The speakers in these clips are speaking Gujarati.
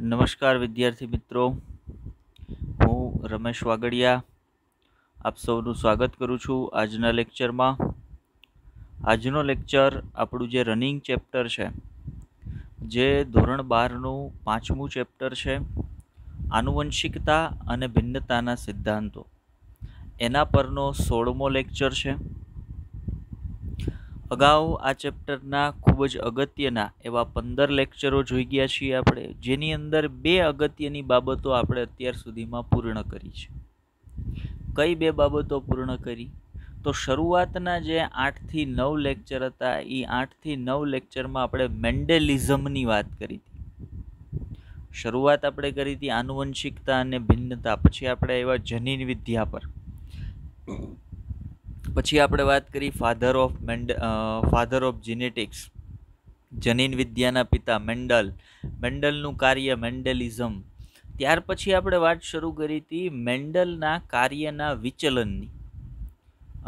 નમસ્કાર વિદ્યાર્થી મિત્રો હું રમેશ વાગડિયા આપ સૌનું સ્વાગત કરું છું આજના લેક્ચરમાં આજનો લેક્ચર આપણું જે રનિંગ ચેપ્ટર છે જે ધોરણ બારનું પાંચમું ચેપ્ટર છે આનુવંશિકતા અને ભિન્નતાના સિદ્ધાંતો એના પરનો સોળમો લેક્ચર છે અગાઉ આ ચેપ્ટરના ખૂબ જ અગત્યના એવા પંદર લેક્ચરો જોઈ ગયા છીએ આપણે જેની અંદર બે અગત્યની બાબતો આપણે અત્યાર સુધીમાં પૂર્ણ કરી છે કઈ બે બાબતો પૂર્ણ કરી તો શરૂઆતના જે આઠથી નવ લેક્ચર હતા એ આઠથી નવ લેક્ચરમાં આપણે મેન્ડેલિઝમની વાત કરી હતી શરૂઆત આપણે કરી હતી આનુવંશિકતા અને ભિન્નતા પછી આપણે એવા જનીન વિદ્યા પર પછી આપણે વાત કરી father of mend father of genetics જનીન વિદ્યાના પિતા મેન્ડલ મેન્ડલનું કાર્ય મેન્ડલિઝમ ત્યાર પછી આપણે વાત શરૂ કરી હતી મેન્ડલના કાર્યના વિચલનની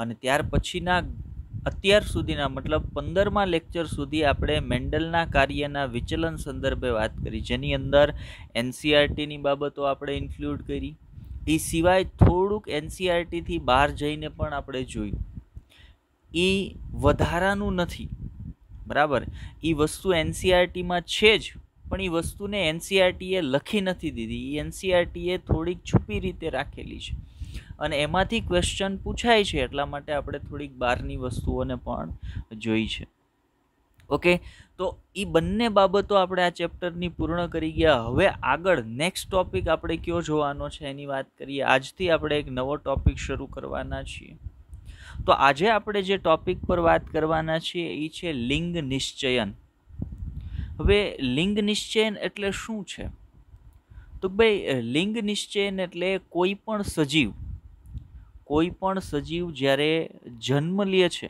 અને ત્યાર પછીના અત્યાર સુધીના મતલબ પંદરમા લેક્ચર સુધી આપણે મેન્ડલના કાર્યના વિચલન સંદર્ભે વાત કરી જેની અંદર એનસીઆરટીની e બાબતો આપણે ઇન્ક્લુડ કરી એ સિવાય થોડુંક એનસીઆરટીથી બહાર જઈને પણ આપણે જોયું એ વધારાનું નથી બરાબર એ વસ્તુ એનસીઆરટીમાં છે જ પણ એ વસ્તુને એનસીઆરટીએ લખી નથી દીધી એ એનસીઆરટીએ થોડીક છુપી રીતે રાખેલી છે અને એમાંથી ક્વેશ્ચન પૂછાય છે એટલા માટે આપણે થોડીક બહારની વસ્તુઓને પણ જોઈ છે ઓકે તો એ બંને બાબતો આપણે આ ચેપ્ટરની પૂર્ણ કરી ગયા હવે આગળ નેક્સ્ટ ટોપિક આપણે કયો જોવાનો છે એની વાત કરીએ આજથી આપણે એક નવો ટોપિક શરૂ કરવાના છીએ તો આજે આપણે જે ટોપિક પર વાત કરવાના છીએ એ છે લિંગ નિશ્ચયન હવે લિંગ નિશ્ચયન એટલે શું છે તો ભાઈ લિંગ નિશ્ચયન એટલે કોઈ પણ સજીવ કોઈ પણ સજીવ જ્યારે જન્મ લે છે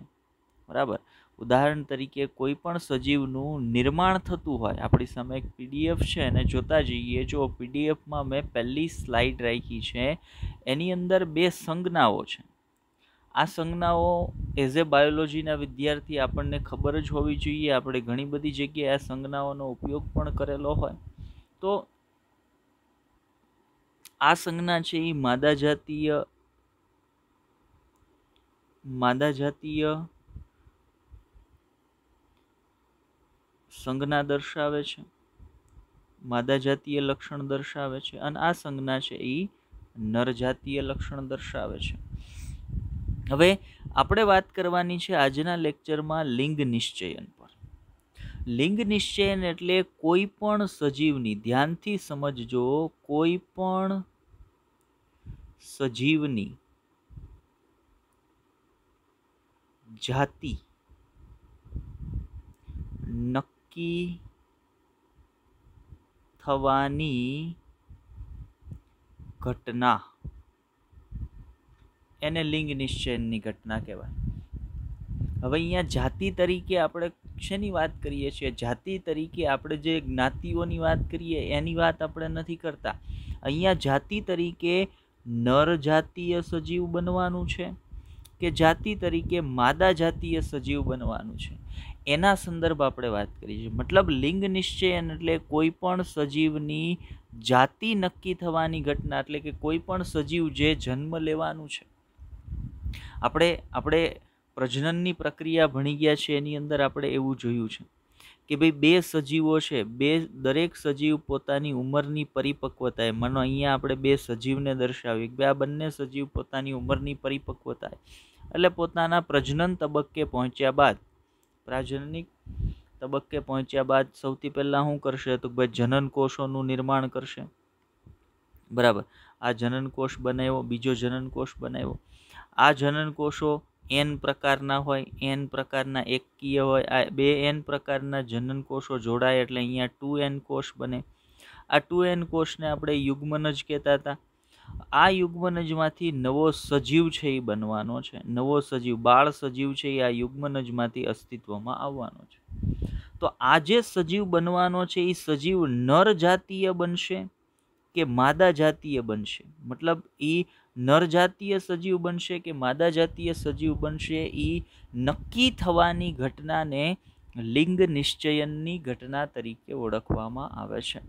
બરાબર ઉદાહરણ તરીકે કોઈ પણ સજીવનું નિર્માણ થતું હોય આપણી સામે એક પીડીએફ છે અને જોતા જઈએ જો પીડીએફમાં મેં પહેલી સ્લાઇડ રાખી છે એની અંદર બે સંજ્ઞાઓ છે આ સંજ્ઞાઓ એઝ એ બાયોલોજીના વિદ્યાર્થી આપણને ખબર જ હોવી જોઈએ આપણે ઘણી બધી જગ્યાએ આ સંજ્ઞાઓનો ઉપયોગ પણ કરેલો હોય તો આ સંજ્ઞા છે એ માદા જાતીય માદા જાતીય સંજ્ઞા દર્શાવે છે માદા જાતીય લક્ષણ દર્શાવે છે અને આ સંજ્ઞા છે એ નરજાતીય લક્ષણ દર્શાવે છે હવે આપણે વાત કરવાની છે આજના લેક્ચરમાં લિંગ નિશ્ચયન પર લિંગ નિશ્ચયન એટલે કોઈ પણ સજીવની ધ્યાનથી સમજજો કોઈ પણ સજીવની જાતિ નક્કી નક્કી થવાની ઘટના એને લિંગ નિશ્ચયની ઘટના કહેવાય હવે અહીંયા જાતિ તરીકે આપણે શેની વાત કરીએ છીએ જાતિ તરીકે આપણે જે જ્ઞાતિઓની વાત કરીએ એની વાત આપણે નથી કરતા અહીંયા જાતિ તરીકે નર જાતીય સજીવ બનવાનું છે કે જાતિ તરીકે માદા જાતીય સજીવ બનવાનું છે એના સંદર્ભ આપણે વાત કરી છે મતલબ લિંગ નિશ્ચયન એટલે કોઈ પણ સજીવની જાતિ નક્કી થવાની ઘટના એટલે કે કોઈ પણ સજીવ જે જન્મ લેવાનું છે આપણે આપણે પ્રજનનની પ્રક્રિયા ભણી ગયા છે એની અંદર આપણે એવું જોયું છે કે ભાઈ બે સજીવો છે બે દરેક સજીવ પોતાની ઉંમરની પરિપક્વતાએ મનો અહીંયા આપણે બે સજીવને દર્શાવીએ કે આ બંને સજીવ પોતાની ઉંમરની પરિપક્વતાએ એટલે પોતાના પ્રજનન તબક્કે પહોંચ્યા બાદ પ્રાજનનિક તબક્કે પહોંચ્યા બાદ સૌથી પહેલાં શું કરશે તો ભાઈ જનન કોષોનું નિર્માણ કરશે બરાબર આ જનન કોષ બનાવ્યો બીજો જનન કોષ બનાવ્યો આ જનન કોષો એન પ્રકારના હોય એન પ્રકારના એકકીય હોય આ બે એન પ્રકારના જનન કોષો જોડાય એટલે અહીંયા ટુ એન કોષ બને આ ટુ એન કોષને આપણે યુગ્મન જ કહેતા હતા આ યુગ્મનજમાંથી નવો સજીવ છે એ બનવાનો છે નવો સજીવ બાળ સજીવ છે એ આ યુગ્મનજમાંથી અસ્તિત્વમાં આવવાનો છે તો આ જે સજીવ બનવાનો છે એ સજીવ નર જાતીય બનશે કે માદા જાતીય બનશે મતલબ એ નર જાતીય સજીવ બનશે કે માદા જાતીય સજીવ બનશે એ નક્કી થવાની ઘટનાને લિંગ નિશ્ચયનની ઘટના તરીકે ઓળખવામાં આવે છે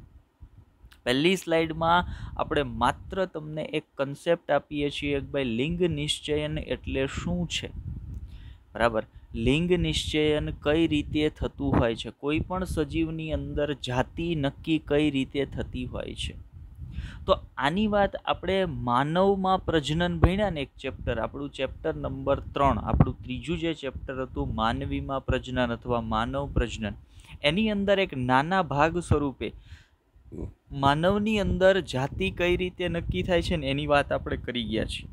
પહેલી સ્લાઇડમાં આપણે માત્ર તમને એક કન્સેપ્ટ આપીએ છીએ કે ભાઈ લિંગ નિશ્ચયન એટલે શું છે બરાબર લિંગ નિશ્ચયન કઈ રીતે થતું હોય છે કોઈ પણ સજીવની અંદર જાતિ નક્કી કઈ રીતે થતી હોય છે તો આની વાત આપણે માનવમાં પ્રજનન ભણ્યાને એક ચેપ્ટર આપણું ચેપ્ટર નંબર ત્રણ આપણું ત્રીજું જે ચેપ્ટર હતું માનવીમાં પ્રજનન અથવા માનવ પ્રજનન એની અંદર એક નાના ભાગ સ્વરૂપે માનવની અંદર જાતિ કઈ રીતે નક્કી થાય છે ને એની વાત આપણે કરી ગયા છીએ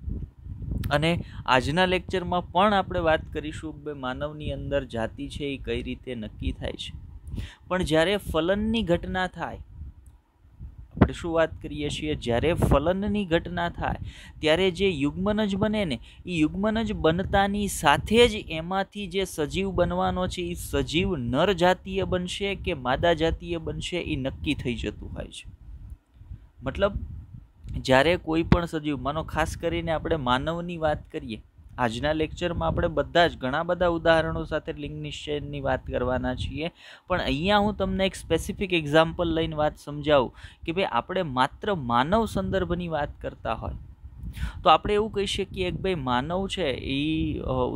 અને આજના લેક્ચરમાં પણ આપણે વાત કરીશું કે માનવની અંદર જાતિ છે એ કઈ રીતે નક્કી થાય છે પણ જ્યારે ફલનની ઘટના થાય આપણે શું વાત કરીએ છીએ જ્યારે ફલનની ઘટના થાય ત્યારે જે યુગ્મન જ બને ને એ યુગ્મન જ બનતાની સાથે જ એમાંથી જે સજીવ બનવાનો છે એ સજીવ નર જાતીય બનશે કે માદા જાતીય બનશે એ નક્કી થઈ જતું હોય છે મતલબ જ્યારે કોઈ પણ સજીવ માનો ખાસ કરીને આપણે માનવની વાત કરીએ આજના લેક્ચરમાં આપણે બધા જ ઘણા બધા ઉદાહરણો સાથે લિંગ નિશ્ચયની વાત કરવાના છીએ પણ અહીંયા હું તમને એક સ્પેસિફિક એક્ઝામ્પલ લઈને વાત સમજાવું કે ભાઈ આપણે માત્ર માનવ સંદર્ભની વાત કરતા હોય તો આપણે એવું કહી શકીએ કે ભાઈ માનવ છે એ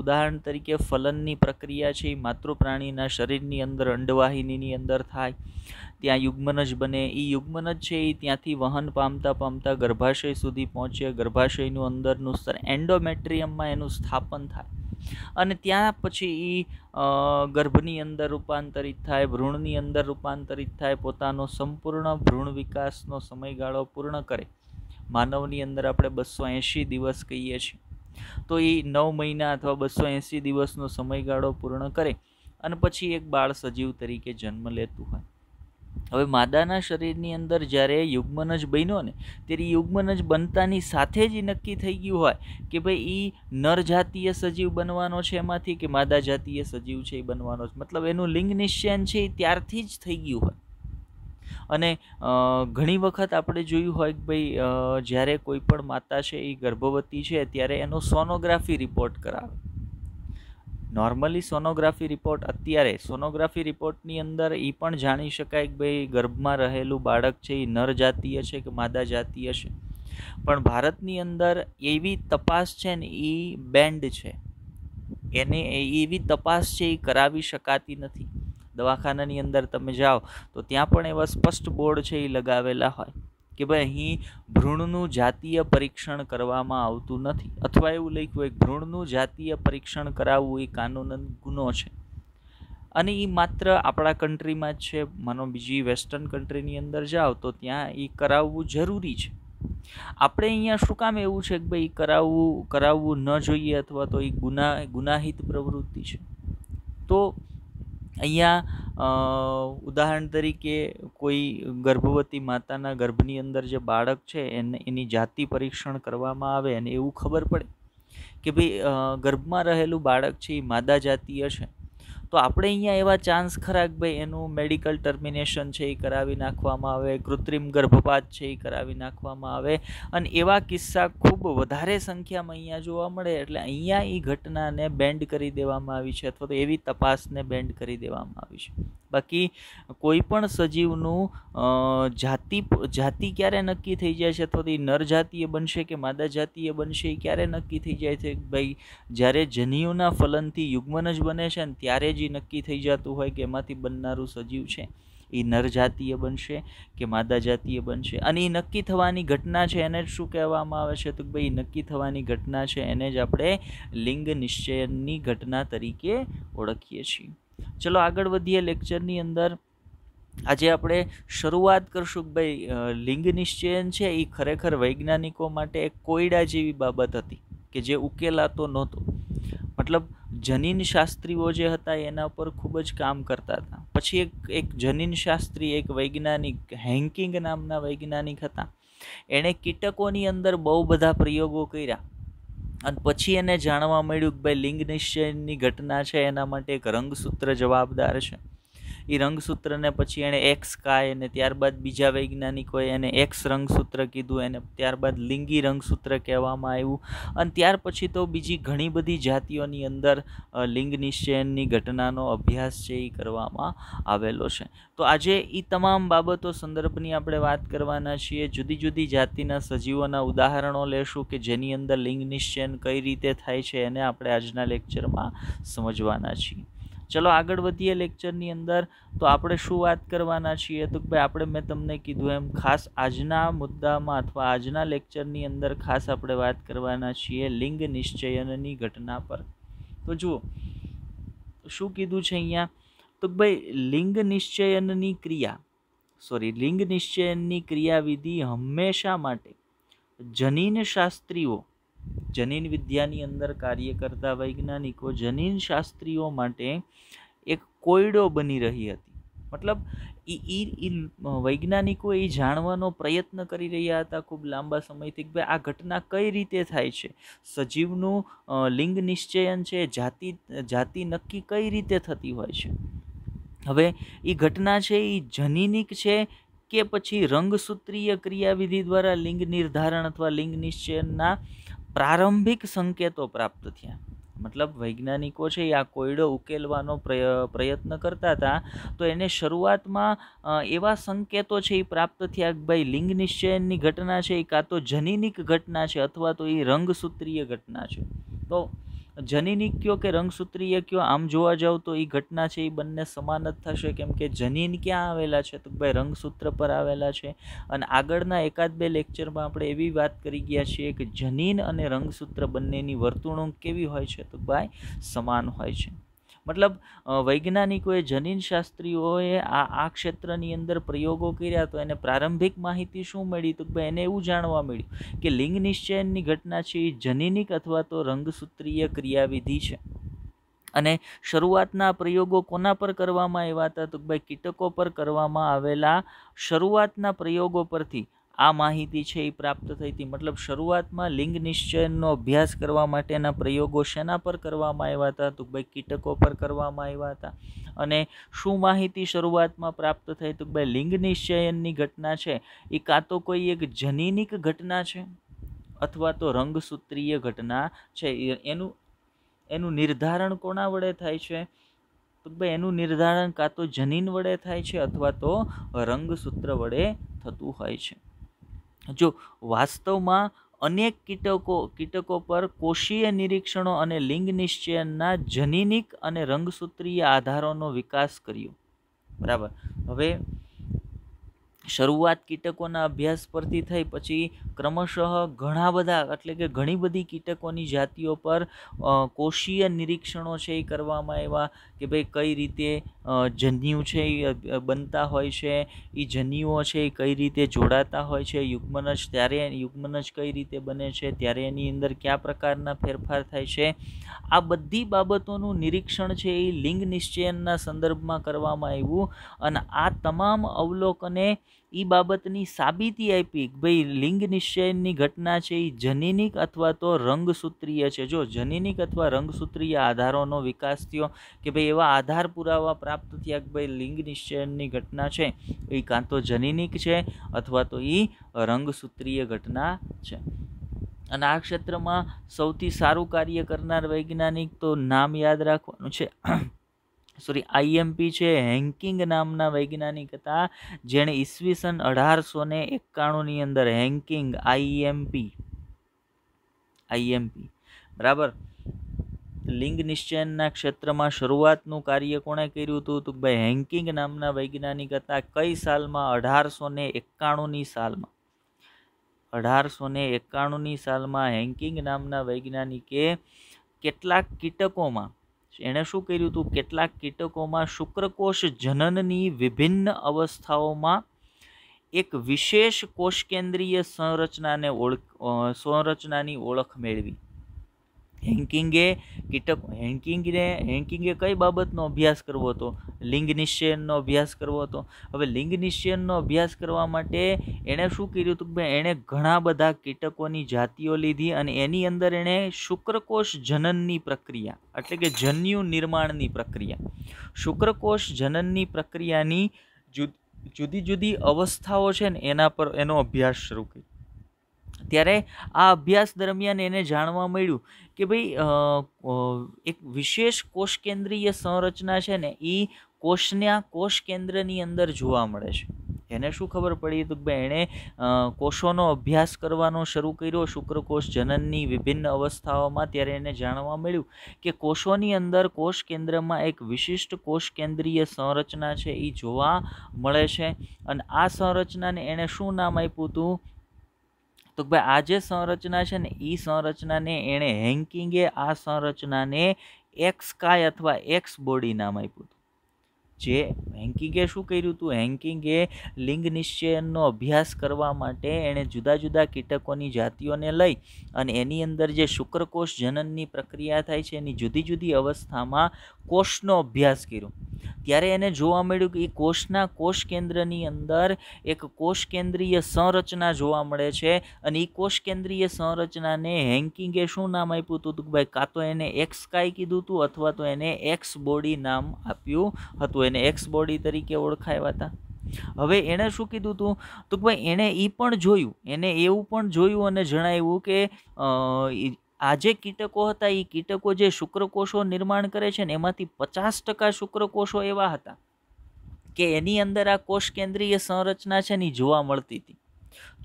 ઉદાહરણ તરીકે ફલનની પ્રક્રિયા છે એ માતૃપ્રાણીના શરીરની અંદર અંડવાહિનીની અંદર થાય ત્યાં યુગ્મન જ બને એ યુગ્મન જ છે એ ત્યાંથી વહન પામતા પામતા ગર્ભાશય સુધી પહોંચે ગર્ભાશયનું અંદરનું સ્તર એન્ડોમેટ્રિયમમાં એનું સ્થાપન થાય અને ત્યાં પછી એ ગર્ભની અંદર રૂપાંતરિત થાય ભ્રૂણની અંદર રૂપાંતરિત થાય પોતાનો સંપૂર્ણ ભ્રૂણ વિકાસનો સમયગાળો પૂર્ણ કરે માનવની અંદર આપણે બસો એંશી દિવસ કહીએ છીએ તો એ નવ મહિના અથવા બસો એંશી દિવસનો સમયગાળો પૂર્ણ કરે અને પછી એક બાળ સજીવ તરીકે જન્મ લેતું હોય હવે માદાના શરીરની અંદર જ્યારે યુગ્મનજ બન્યો ને ત્યારે યુગ્મન જ બનતાની સાથે જ નક્કી થઈ ગયું હોય કે ભાઈ એ નર જાતીય સજીવ બનવાનો છે એમાંથી કે માદા જાતીય સજીવ છે એ બનવાનો છે મતલબ એનું લિંગ નિશ્ચયન છે એ ત્યારથી જ થઈ ગયું હોય અને ઘણી વખત આપણે જોયું હોય કે ભાઈ જ્યારે કોઈ પણ માતા છે એ ગર્ભવતી છે ત્યારે એનો સોનોગ્રાફી રિપોર્ટ કરાવે નોર્મલી સોનોગ્રાફી રિપોર્ટ અત્યારે સોનોગ્રાફી રિપોર્ટની અંદર એ પણ જાણી શકાય કે ભાઈ ગર્ભમાં રહેલું બાળક છે એ નર જાતીય છે કે માદા જાતીય છે પણ ભારતની અંદર એવી તપાસ છે ને એ બેન્ડ છે એને એવી તપાસ છે એ કરાવી શકાતી નથી દવાખાનાની અંદર તમે જાઓ તો ત્યાં પણ એવા સ્પષ્ટ બોર્ડ છે એ લગાવેલા હોય કે ભાઈ અહીં ભ્રૂણનું જાતીય પરીક્ષણ કરવામાં આવતું નથી અથવા એવું લખ્યું હોય ભ્રૂણનું જાતીય પરીક્ષણ કરાવવું એ કાનૂનન ગુનો છે અને એ માત્ર આપણા કન્ટ્રીમાં જ છે માનો બીજી વેસ્ટર્ન કન્ટ્રીની અંદર જાઓ તો ત્યાં એ કરાવવું જરૂરી છે આપણે અહીંયા શું કામ એવું છે કે ભાઈ કરાવવું કરાવવું ન જોઈએ અથવા તો એ ગુના ગુનાહિત પ્રવૃત્તિ છે તો અહીંયા ઉદાહરણ તરીકે કોઈ ગર્ભવતી માતાના ગર્ભની અંદર જે બાળક છે એને એની જાતિ પરીક્ષણ કરવામાં આવે અને એવું ખબર પડે કે ભાઈ ગર્ભમાં રહેલું બાળક છે એ માદા જાતીય છે તો આપણે અહીંયા એવા ચાન્સ ખરાક ભાઈ એનું મેડિકલ ટર્મિનેશન છે એ કરાવી નાખવામાં આવે કૃત્રિમ ગર્ભપાત છે એ કરાવી નાખવામાં આવે અને એવા કિસ્સા ખૂબ વધારે સંખ્યામાં અહીંયા જોવા મળે એટલે અહીંયા એ ઘટનાને બેન્ડ કરી દેવામાં આવી છે અથવા તો એવી તપાસને બેન્ડ કરી દેવામાં આવી છે બાકી કોઈ પણ સજીવનું જાતિ જાતિ ક્યારે નક્કી થઈ જાય છે અથવા તો એ નર જાતીય બનશે કે માદા જાતીય બનશે એ ક્યારે નક્કી થઈ જાય છે ભાઈ જ્યારે જનીઓના ફલનથી યુગ્મન જ બને છે ને ત્યારે જ એ નક્કી થઈ જતું હોય કે એમાંથી બનનારું સજીવ છે એ નર નરજાતીય બનશે કે માદા જાતીય બનશે અને એ નક્કી થવાની ઘટના છે એને જ શું કહેવામાં આવે છે તો ભાઈ નક્કી થવાની ઘટના છે એને જ આપણે લિંગ નિશ્ચયનની ઘટના તરીકે ઓળખીએ છીએ ચલો આગળ વધીએ લેક્ચરની અંદર આજે આપણે શરૂઆત કરશું કે ભાઈ લિંગ નિશ્ચયન છે એ ખરેખર વૈજ્ઞાનિકો માટે એક કોયડા જેવી બાબત હતી કે જે ઉકેલાતો નહોતો મતલબ જનીન શાસ્ત્રીઓ જે હતા એના ઉપર ખૂબ જ કામ કરતા હતા પછી એક એક જનીન શાસ્ત્રી એક વૈજ્ઞાનિક હેન્કિંગ નામના વૈજ્ઞાનિક હતા એણે કીટકોની અંદર બહુ બધા પ્રયોગો કર્યા અને પછી એને જાણવા મળ્યું કે ભાઈ લિંગ નિશ્ચયની ઘટના છે એના માટે એક રંગસૂત્ર જવાબદાર છે એ રંગસૂત્રને પછી એણે એક્સ કાય અને ત્યારબાદ બીજા વૈજ્ઞાનિકોએ એને એક્સ રંગસૂત્ર કીધું એને ત્યારબાદ લિંગી રંગસૂત્ર કહેવામાં આવ્યું અને ત્યાર પછી તો બીજી ઘણી બધી જાતિઓની અંદર લિંગ નિશ્ચયનની ઘટનાનો અભ્યાસ છે એ કરવામાં આવેલો છે તો આજે એ તમામ બાબતો સંદર્ભની આપણે વાત કરવાના છીએ જુદી જુદી જાતિના સજીવોના ઉદાહરણો લેશું કે જેની અંદર લિંગ નિશ્ચયન કઈ રીતે થાય છે એને આપણે આજના લેક્ચરમાં સમજવાના છીએ ચલો આગળ વધીએ લેક્ચરની અંદર તો આપણે શું વાત કરવાના છીએ તો ભાઈ આપણે મેં તમને કીધું એમ ખાસ આજના મુદ્દામાં અથવા આજના લેક્ચરની અંદર ખાસ આપણે વાત કરવાના છીએ લિંગ નિશ્ચયનની ઘટના પર તો જુઓ શું કીધું છે અહીંયા તો ભાઈ લિંગ નિશ્ચયનની ક્રિયા સોરી લિંગ નિશ્ચયનની ક્રિયાવિધિ હંમેશા માટે જનીન શાસ્ત્રીઓ જનીન વિદ્યાની અંદર કાર્ય કરતા વૈજ્ઞાનિકો જનીન શાસ્ત્રીઓ માટે એક કોયડો બની રહી હતી મતલબ એ એ વૈજ્ઞાનિકો એ જાણવાનો પ્રયત્ન કરી રહ્યા હતા ખૂબ લાંબા સમયથી કે ભાઈ આ ઘટના કઈ રીતે થાય છે સજીવનું લિંગ નિશ્ચયન છે જાતિ જાતિ નક્કી કઈ રીતે થતી હોય છે હવે એ ઘટના છે એ જનીનિક છે કે પછી રંગસૂત્રીય ક્રિયાવિધિ દ્વારા લિંગ નિર્ધારણ અથવા લિંગ નિશ્ચયનના પ્રારંભિક સંકેતો પ્રાપ્ત થયા મતલબ વૈજ્ઞાનિકો છે એ આ કોયડો ઉકેલવાનો પ્રયત્ન કરતા હતા તો એને શરૂઆતમાં એવા સંકેતો છે એ પ્રાપ્ત થયા કે ભાઈ લિંગ નિશ્ચયનની ઘટના છે એ કાં તો જનીનિક ઘટના છે અથવા તો એ રંગસૂત્રીય ઘટના છે તો જનીની કયો કે રંગસૂત્રીય કયો આમ જોવા જાવ તો એ ઘટના છે એ બંને સમાન જ થશે કેમ કે જનીન ક્યાં આવેલા છે તો ભાઈ રંગસૂત્ર પર આવેલા છે અને આગળના એકાદ બે લેક્ચરમાં આપણે એવી વાત કરી ગયા છીએ કે જનીન અને રંગસૂત્ર બંનેની વર્તણૂક કેવી હોય છે તો ભાઈ સમાન હોય છે મતલબ વૈજ્ઞાનિકોએ જનીનશાસ્ત્રીઓએ આ આ ક્ષેત્રની અંદર પ્રયોગો કર્યા તો એને પ્રારંભિક માહિતી શું મળી તો ભાઈ એને એવું જાણવા મળ્યું કે લિંગ નિશ્ચયનની ઘટના છે એ જનીનિક અથવા તો રંગસૂત્રીય ક્રિયાવિધિ છે અને શરૂઆતના પ્રયોગો કોના પર કરવામાં આવ્યા હતા તો ભાઈ કીટકો પર કરવામાં આવેલા શરૂઆતના પ્રયોગો પરથી આ માહિતી છે એ પ્રાપ્ત થઈ હતી મતલબ શરૂઆતમાં લિંગ નિશ્ચયનો અભ્યાસ કરવા માટેના પ્રયોગો શેના પર કરવામાં આવ્યા હતા તો ભાઈ કીટકો પર કરવામાં આવ્યા હતા અને શું માહિતી શરૂઆતમાં પ્રાપ્ત થઈ તો ભાઈ લિંગ નિશ્ચયનની ઘટના છે એ કાં તો કોઈ એક જનીનિક ઘટના છે અથવા તો રંગસૂત્રીય ઘટના છે એનું એનું નિર્ધારણ કોના વડે થાય છે તો ભાઈ એનું નિર્ધારણ કાં તો જનીન વડે થાય છે અથવા તો રંગસૂત્ર વડે થતું હોય છે જો વાસ્તવમાં અનેક કીટકો કીટકો પર કોષીય નિરીક્ષણો અને લિંગ નિશ્ચયના જનીનિક અને રંગસૂત્રીય આધારોનો વિકાસ કર્યો બરાબર હવે શરૂઆત કીટકોના અભ્યાસ પરથી થઈ પછી ક્રમશઃ ઘણા બધા એટલે કે ઘણી બધી કીટકોની જાતિઓ પર કોષીય નિરીક્ષણો છે એ કરવામાં આવ્યા કે ભાઈ કઈ રીતે જન્યુ છે એ બનતા હોય છે એ જન્યુઓ છે એ કઈ રીતે જોડાતા હોય છે યુગ્મનજ ત્યારે યુગ્મનજ કઈ રીતે બને છે ત્યારે એની અંદર કયા પ્રકારના ફેરફાર થાય છે આ બધી બાબતોનું નિરીક્ષણ છે એ લિંગ નિશ્ચયનના સંદર્ભમાં કરવામાં આવ્યું અને આ તમામ અવલોકને એ બાબતની સાબિતી આપી કે ભાઈ લિંગ નિશ્ચયની ઘટના છે એ જનીનિક અથવા તો રંગસૂત્રીય છે જો જનીનિક અથવા રંગસૂત્રીય આધારોનો વિકાસ થયો કે ભાઈ એવા આધાર પુરાવા પ્રાપ્ત થયા કે ભાઈ લિંગ નિશ્ચયની ઘટના છે એ કાં તો જનીનિક છે અથવા તો એ રંગસૂત્રીય ઘટના છે અને આ ક્ષેત્રમાં સૌથી સારું કાર્ય કરનાર વૈજ્ઞાનિક તો નામ યાદ રાખવાનું છે સોરી આઈએમપી છે હેન્કિંગ નામના વૈજ્ઞાનિક હતા જેણે ઈસવીસન અઢારસો ને એકાણુંની અંદર હેન્કિંગ આઈએમપી આઈએમપી બરાબર લિંગ નિશ્ચયનના ક્ષેત્રમાં શરૂઆતનું કાર્ય કોણે કર્યું હતું તો ભાઈ હેન્કિંગ નામના વૈજ્ઞાનિક હતા કઈ સાલમાં અઢારસો ને એકાણુંની સાલમાં અઢારસો ને એકાણુંની સાલમાં હેન્કિંગ નામના વૈજ્ઞાનિકે કેટલાક કીટકોમાં એણે શું કર્યું હતું કેટલાક કીટકોમાં શુક્રકોષ જનનની વિભિન્ન અવસ્થાઓમાં એક વિશેષ કોષ કેન્દ્રીય સંરચનાને ઓળખ સંરચનાની ઓળખ મેળવી હેન્કિંગે કીટક હેન્કિંગને હેન્કિંગે કઈ બાબતનો અભ્યાસ કરવો હતો લિંગ નિશ્ચયનનો અભ્યાસ કરવો હતો હવે લિંગ નિશ્ચયનનો અભ્યાસ કરવા માટે એણે શું કર્યું હતું કે એણે ઘણા બધા કીટકોની જાતિઓ લીધી અને એની અંદર એણે શુક્રકોષ જનનની પ્રક્રિયા એટલે કે જન્યુ નિર્માણની પ્રક્રિયા શુક્રકોષ જનનની પ્રક્રિયાની જુદી જુદી અવસ્થાઓ છે ને એના પર એનો અભ્યાસ શરૂ કર્યો ત્યારે આ અભ્યાસ દરમિયાન એને જાણવા મળ્યું કે ભાઈ એક વિશેષ કોષ કેન્દ્રીય સંરચના છે ને એ કોષના કોષ કેન્દ્રની અંદર જોવા મળે છે એને શું ખબર પડી કે ભાઈ એણે કોષોનો અભ્યાસ કરવાનો શરૂ કર્યો શુક્રકોષ જનનની વિભિન્ન અવસ્થાઓમાં ત્યારે એને જાણવા મળ્યું કે કોષોની અંદર કોષ કેન્દ્રમાં એક વિશિષ્ટ કોષ કેન્દ્રીય સંરચના છે એ જોવા મળે છે અને આ સંરચનાને એણે શું નામ આપ્યું હતું તો ભાઈ આ જે સંરચના છે ને એ સંરચનાને એણે હેન્કિંગે આ સંરચનાને એક્સ કાય અથવા એક્સ બોડી નામ આપ્યું હતું જે હેન્કિંગે શું કર્યું હતું હેન્કિંગે લિંગ નિશ્ચયનનો અભ્યાસ કરવા માટે એણે જુદા જુદા કીટકોની જાતિઓને લઈ અને એની અંદર જે શુક્રકોષ જનનની પ્રક્રિયા થાય છે એની જુદી જુદી અવસ્થામાં કોષનો અભ્યાસ કર્યો ત્યારે એને જોવા મળ્યું કે એ કોષના કોષ કેન્દ્રની અંદર એક કોષ કેન્દ્રીય સંરચના જોવા મળે છે અને એ કોષ કેન્દ્રીય સંરચનાને હેન્કિંગે શું નામ આપ્યું હતું કે ભાઈ કાં તો એને એક્સ કાય કીધું હતું અથવા તો એને એક્સ બોડી નામ આપ્યું હતું એને એક્સ બોડી તરીકે ઓળખાયા હતા હવે એણે શું કીધું હતું તો કે ભાઈ એણે એ પણ જોયું એને એવું પણ જોયું અને જણાવ્યું કે આ જે કીટકો હતા એ કીટકો જે શુક્રકોષો નિર્માણ કરે છે ને એમાંથી પચાસ ટકા શુક્રકોષો એવા હતા કે એની અંદર આ કોષ કેન્દ્રીય સંરચના છે ને જોવા મળતી હતી